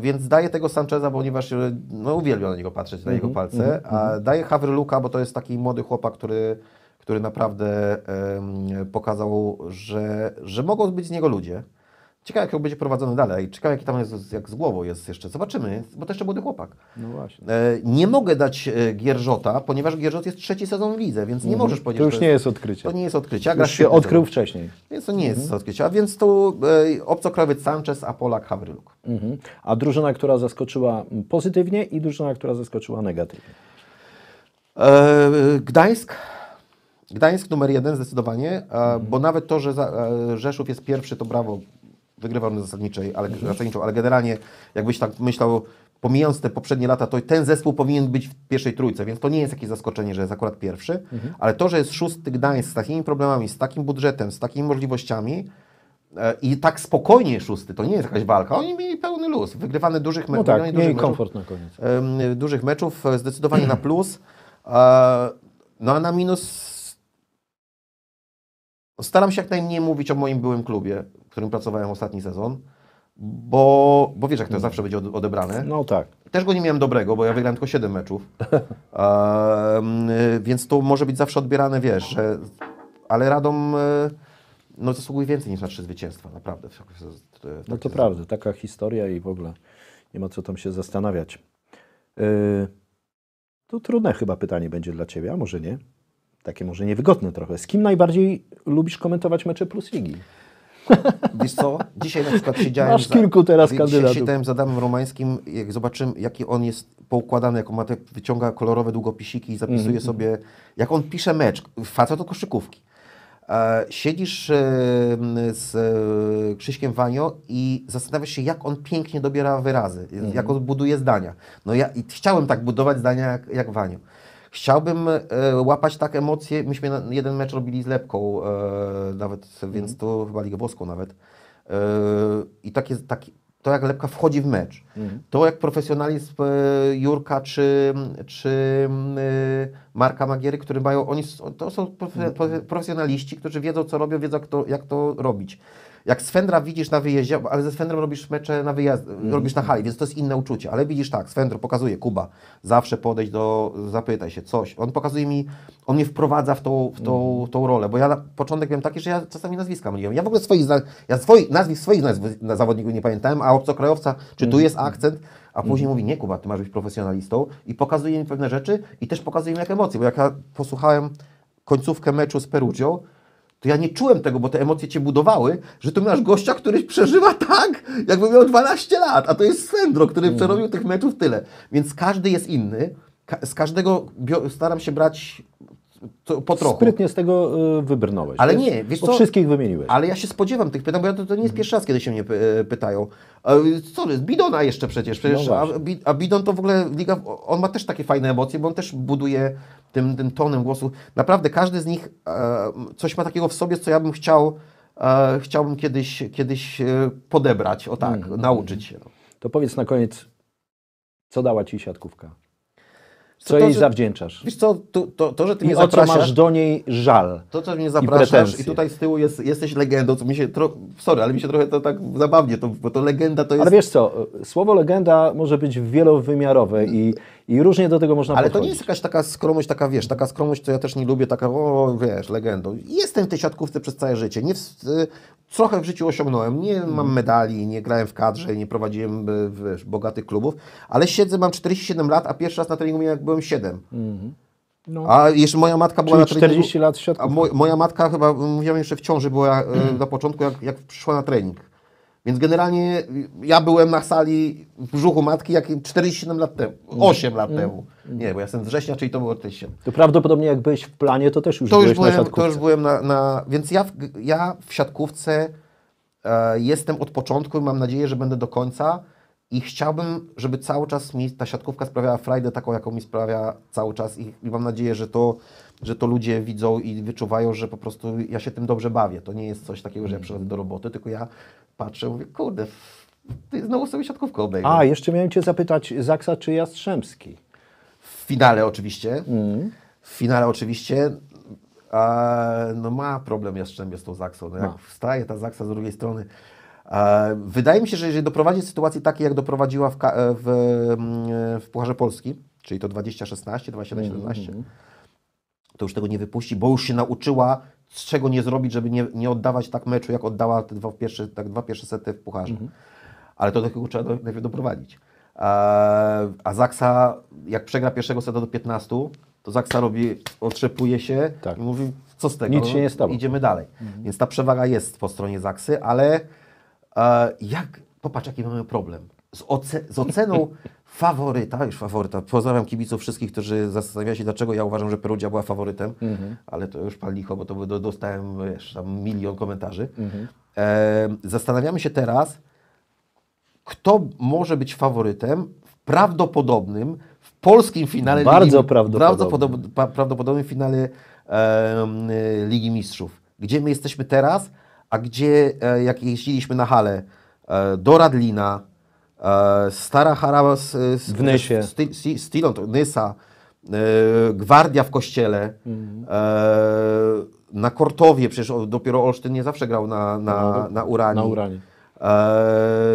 więc daję tego Sancheza, ponieważ no, uwielbiam na niego patrzeć, mm -hmm, na jego mhm, palce. Mm -hmm. a mhm. daje Haverluka, bo to jest taki młody chłopak, który, który naprawdę pokazał, że, że mogą być z niego ludzie. Ciekawe, jak to będzie prowadzone dalej. Ciekawe, jaki tam jest, jak z głową jest jeszcze. Zobaczymy, bo to jeszcze młody chłopak. No właśnie. E, nie mogę dać e, Gierżota, ponieważ Gierżot jest trzeci sezon w lidze, więc nie mhm. możesz powiedzieć. To już jest, nie jest odkrycie. To nie jest odkrycie. Już się odkrył sezon. wcześniej. Więc to nie mhm. jest odkrycie. A więc tu e, Sanchez, a Polak Mhm. A drużyna, która zaskoczyła pozytywnie i drużyna, która zaskoczyła negatywnie? E, Gdańsk. Gdańsk numer jeden zdecydowanie, bo mhm. nawet to, że e, Rzeszów jest pierwszy, to brawo wygrywał na zasadniczej, ale, mhm. zasadniczą, ale generalnie jakbyś tak myślał, pomijając te poprzednie lata, to ten zespół powinien być w pierwszej trójce, więc to nie jest jakieś zaskoczenie, że jest akurat pierwszy, mhm. ale to, że jest szósty Gdańsk z takimi problemami, z takim budżetem, z takimi możliwościami, e, i tak spokojnie szósty, to nie jest jakaś walka. Oni mieli pełny luz, wygrywane dużych, me no tak, dużych meczów. komfort na koniec. Dużych meczów, e, zdecydowanie na plus. E, no a na minus no staram się jak najmniej mówić o moim byłym klubie którym pracowałem ostatni sezon, bo, bo wiesz, jak to mm. zawsze będzie odebrane. No tak. Też go nie miałem dobrego, bo ja wygrałem tylko 7 meczów. więc to może być zawsze odbierane, wiesz, że, ale Radom e, no, zasługuje więcej niż na trzy zwycięstwa, naprawdę. W, w, w no to tak prawda, taka historia i w ogóle nie ma co tam się zastanawiać. E, to trudne chyba pytanie będzie dla Ciebie, a może nie? Takie może niewygodne trochę. Z kim najbardziej lubisz komentować mecze Plus Ligi? Wiesz co, dzisiaj na przykład siedziałem... Masz kilku za, teraz kandydatów. siedziałem z Adamem Romańskim, jak zobaczyłem, jaki on jest poukładany, jak on ma te, wyciąga kolorowe długopisiki i zapisuje mm -hmm. sobie, jak on pisze mecz, facet to koszykówki. E, siedzisz e, z e, Krzyśkiem Wanio i zastanawiasz się, jak on pięknie dobiera wyrazy, mm -hmm. jak on buduje zdania. No ja chciałem tak budować zdania jak, jak Wanio. Chciałbym e, łapać tak emocje. Myśmy jeden mecz robili z Lepką, e, nawet, więc mhm. to chyba Ligę Włoską nawet. E, I takie, takie, to jak Lepka wchodzi w mecz, mhm. to jak profesjonalizm Jurka czy, czy Marka Magiery, który mają, oni to są mhm. profesjonaliści, którzy wiedzą co robią, wiedzą jak to robić jak Svendra widzisz na wyjeździe, ale ze Svendrem robisz mecze na wyjazd, mm. robisz na hali, więc to jest inne uczucie, ale widzisz tak, Svendro pokazuje, Kuba, zawsze podejść do, zapytaj się, coś, on pokazuje mi, on mnie wprowadza w tą, w tą, mm. tą rolę, bo ja na początek miałem takie, że ja czasami nazwiska myliłem, ja w ogóle swoich, ja swoich, nazwisk swoich nazw, na zawodników nie pamiętałem, a obcokrajowca, czy tu mhm. jest akcent, a później mhm. mówi, nie Kuba, ty masz być profesjonalistą i pokazuje mi pewne rzeczy i też pokazuje mi jak emocje, bo jak ja posłuchałem końcówkę meczu z Perugią, to ja nie czułem tego, bo te emocje cię budowały, że tu masz gościa, który przeżywa tak, jakby miał 12 lat, a to jest Sendro, który mm. przerobił tych meczów tyle. Więc każdy jest inny. Ka z każdego staram się brać to, po trochu. Sprytnie z tego y, wybrnąłeś. Ale nie, wiesz co? wszystkich wymieniłeś. Ale ja się spodziewam tych pytań, bo ja to, to nie jest mhm. pierwszy raz, kiedy się mnie y, pytają. E, co jest? Bidona jeszcze przecież. przecież no a, a Bidon to w ogóle liga, on ma też takie fajne emocje, bo on też buduje tym, tym tonem głosu. Naprawdę każdy z nich e, coś ma takiego w sobie, co ja bym chciał, e, chciałbym kiedyś, kiedyś podebrać, o tak, mm. nauczyć się. No. To powiedz na koniec, co dała Ci siatkówka? Co, jej że, zawdzięczasz? Wiesz co, to, to, to że ty I mnie zapraszasz... masz do niej żal To, co mnie zapraszasz i, i tutaj z tyłu jest, jesteś legendą, co mi się... Tro... Sorry, ale mi się trochę to tak zabawnie, to, bo to legenda to jest... Ale wiesz co, y, słowo legenda może być wielowymiarowe i, i różnie do tego można Ale podchodzić. to nie jest jakaś taka skromność, taka wiesz, taka skromność, co ja też nie lubię, taka, o wiesz, legendą. Jestem w tej siatkówce przez całe życie. Nie w, y, trochę w życiu osiągnąłem. Nie mhm. mam medali, nie grałem w kadrze, nie prowadziłem y, wiesz, bogatych klubów, ale siedzę, mam 47 lat, a pierwszy raz na treningu miałem, jak byłem 7. Mhm. No. A jeszcze moja matka była Czyli na treningu. 40 lat w A moja matka chyba, mówiłem jeszcze w ciąży była y, mhm. na początku, jak, jak przyszła na trening więc generalnie ja byłem na sali w brzuchu matki jak 47 lat temu, 8 lat mm. temu. Nie, bo ja jestem z września, czyli to było 47. To prawdopodobnie jak byłeś w planie, to też już to byłeś już byłem, na siatkówce. To już byłem na... na więc ja w, ja w siatkówce e, jestem od początku i mam nadzieję, że będę do końca. I chciałbym, żeby cały czas mi ta siatkówka sprawiała frajdę taką, jaką mi sprawia cały czas i, i mam nadzieję, że to że to ludzie widzą i wyczuwają, że po prostu ja się tym dobrze bawię. To nie jest coś takiego, że ja mm. przychodzę do roboty, tylko ja patrzę, mówię, kurde, ty znowu sobie siatkówkę obejrzę. A, jeszcze miałem Cię zapytać, Zaksa czy Jastrzębski? W finale oczywiście. Mm. W finale oczywiście. no ma problem Jastrzębie z tą Zaksą. No jak no. wstaje ta Zaksa z drugiej strony, Wydaje mi się, że jeżeli doprowadzi sytuacji takiej, jak doprowadziła w, w, mm, w Pucharze Polski, czyli to 2016, 2017, mm -hmm to już tego nie wypuści, bo już się nauczyła, z czego nie zrobić, żeby nie, nie oddawać tak meczu, jak oddała te dwa pierwsze, tak dwa pierwsze sety w pucharze. Mhm. Ale to do tego trzeba najpierw doprowadzić. A, a Zaksa, jak przegra pierwszego seta do 15, to Zaksa robi, otrzepuje się tak. i mówi, co z tego, Nic się nie stało. idziemy dalej. Mhm. Więc ta przewaga jest po stronie Zaksy, ale e, jak, popatrz jaki mamy problem z, oce- z oceną faworyta, już faworyta, pozdrawiam kibiców wszystkich, którzy zastanawiają się, dlaczego ja uważam, że Perugia była faworytem, mm-hmm. ale to już pan licho, bo to do, dostałem wiesz, tam milion komentarzy. Mm-hmm. E, zastanawiamy się teraz, kto może być faworytem w prawdopodobnym, w polskim finale... Bardzo Ligi, prawdopodobnym. Prawdopodobnym finale e, Ligi Mistrzów. Gdzie my jesteśmy teraz, a gdzie, e, jak jeździliśmy na hale e, do Radlina, E, Stara harawa z, z, w Nysie. to Nysa, e, Gwardia w Kościele, mhm. E, na Kortowie, przecież dopiero Olsztyn nie zawsze grał na, na, no, na Uranie. Na Uranie. E,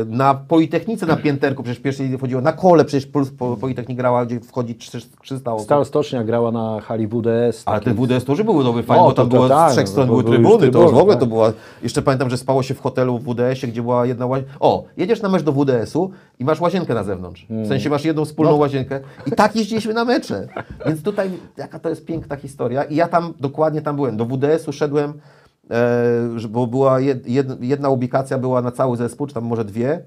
na Politechnice na Pięterku przecież pierwszy wchodziło, na kole przecież Politechnik grała, gdzie wchodzi 300 osób. Stała Stocznia grała na hali WDS. Ale ten WDS to już był dobry fajny, no, bo tam było z trzech stron no, były trybuny, to już w ogóle no. to była... Jeszcze pamiętam, że spało się w hotelu w WDS-ie, gdzie była jedna łazienka. O, jedziesz na mecz do WDS-u i masz łazienkę na zewnątrz. W hmm. sensie masz jedną wspólną łazienkę i tak jeździliśmy na mecze. Więc tutaj jaka to jest piękna historia i ja tam, dokładnie tam byłem, do WDS-u szedłem E, bo była jedna ubikacja była na cały zespół, czy tam może dwie,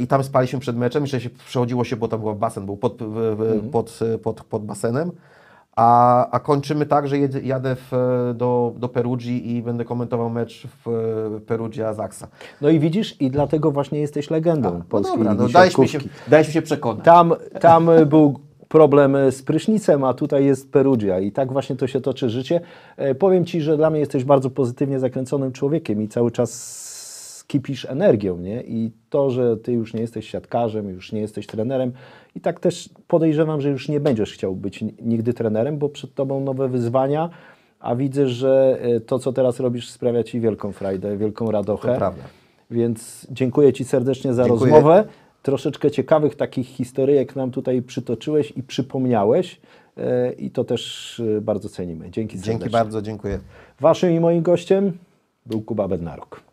i tam spaliśmy przed meczem, myślę się przechodziło się, bo tam był basen, był pod, mhm. pod, pod, pod, basenem. A, a kończymy tak, że jadę w, do, do Perugii i będę komentował mecz w Perugia Zaksa. No i widzisz, i dlatego właśnie jesteś legendą a, no polskiej dobra, no mi, się, mi się przekonać. Tam, tam był problem e, z prysznicem, a tutaj jest Perugia i tak właśnie to się toczy życie. E, powiem Ci, że dla mnie jesteś bardzo pozytywnie zakręconym człowiekiem i cały czas kipisz energią, nie? I to, że Ty już nie jesteś siatkarzem, już nie jesteś trenerem i tak też podejrzewam, że już nie będziesz chciał być nigdy trenerem, bo przed Tobą nowe wyzwania, a widzę, że e, to, co teraz robisz, sprawia Ci wielką frajdę, wielką radochę. To prawda. Więc dziękuję Ci serdecznie za dziękuję. rozmowę troszeczkę ciekawych takich historyjek nam tutaj przytoczyłeś i przypomniałeś. E, I to też e, bardzo cenimy. Dzięki serdecznie. Dzięki bardzo, dziękuję. Waszym i moim gościem był Kuba Bednaruk.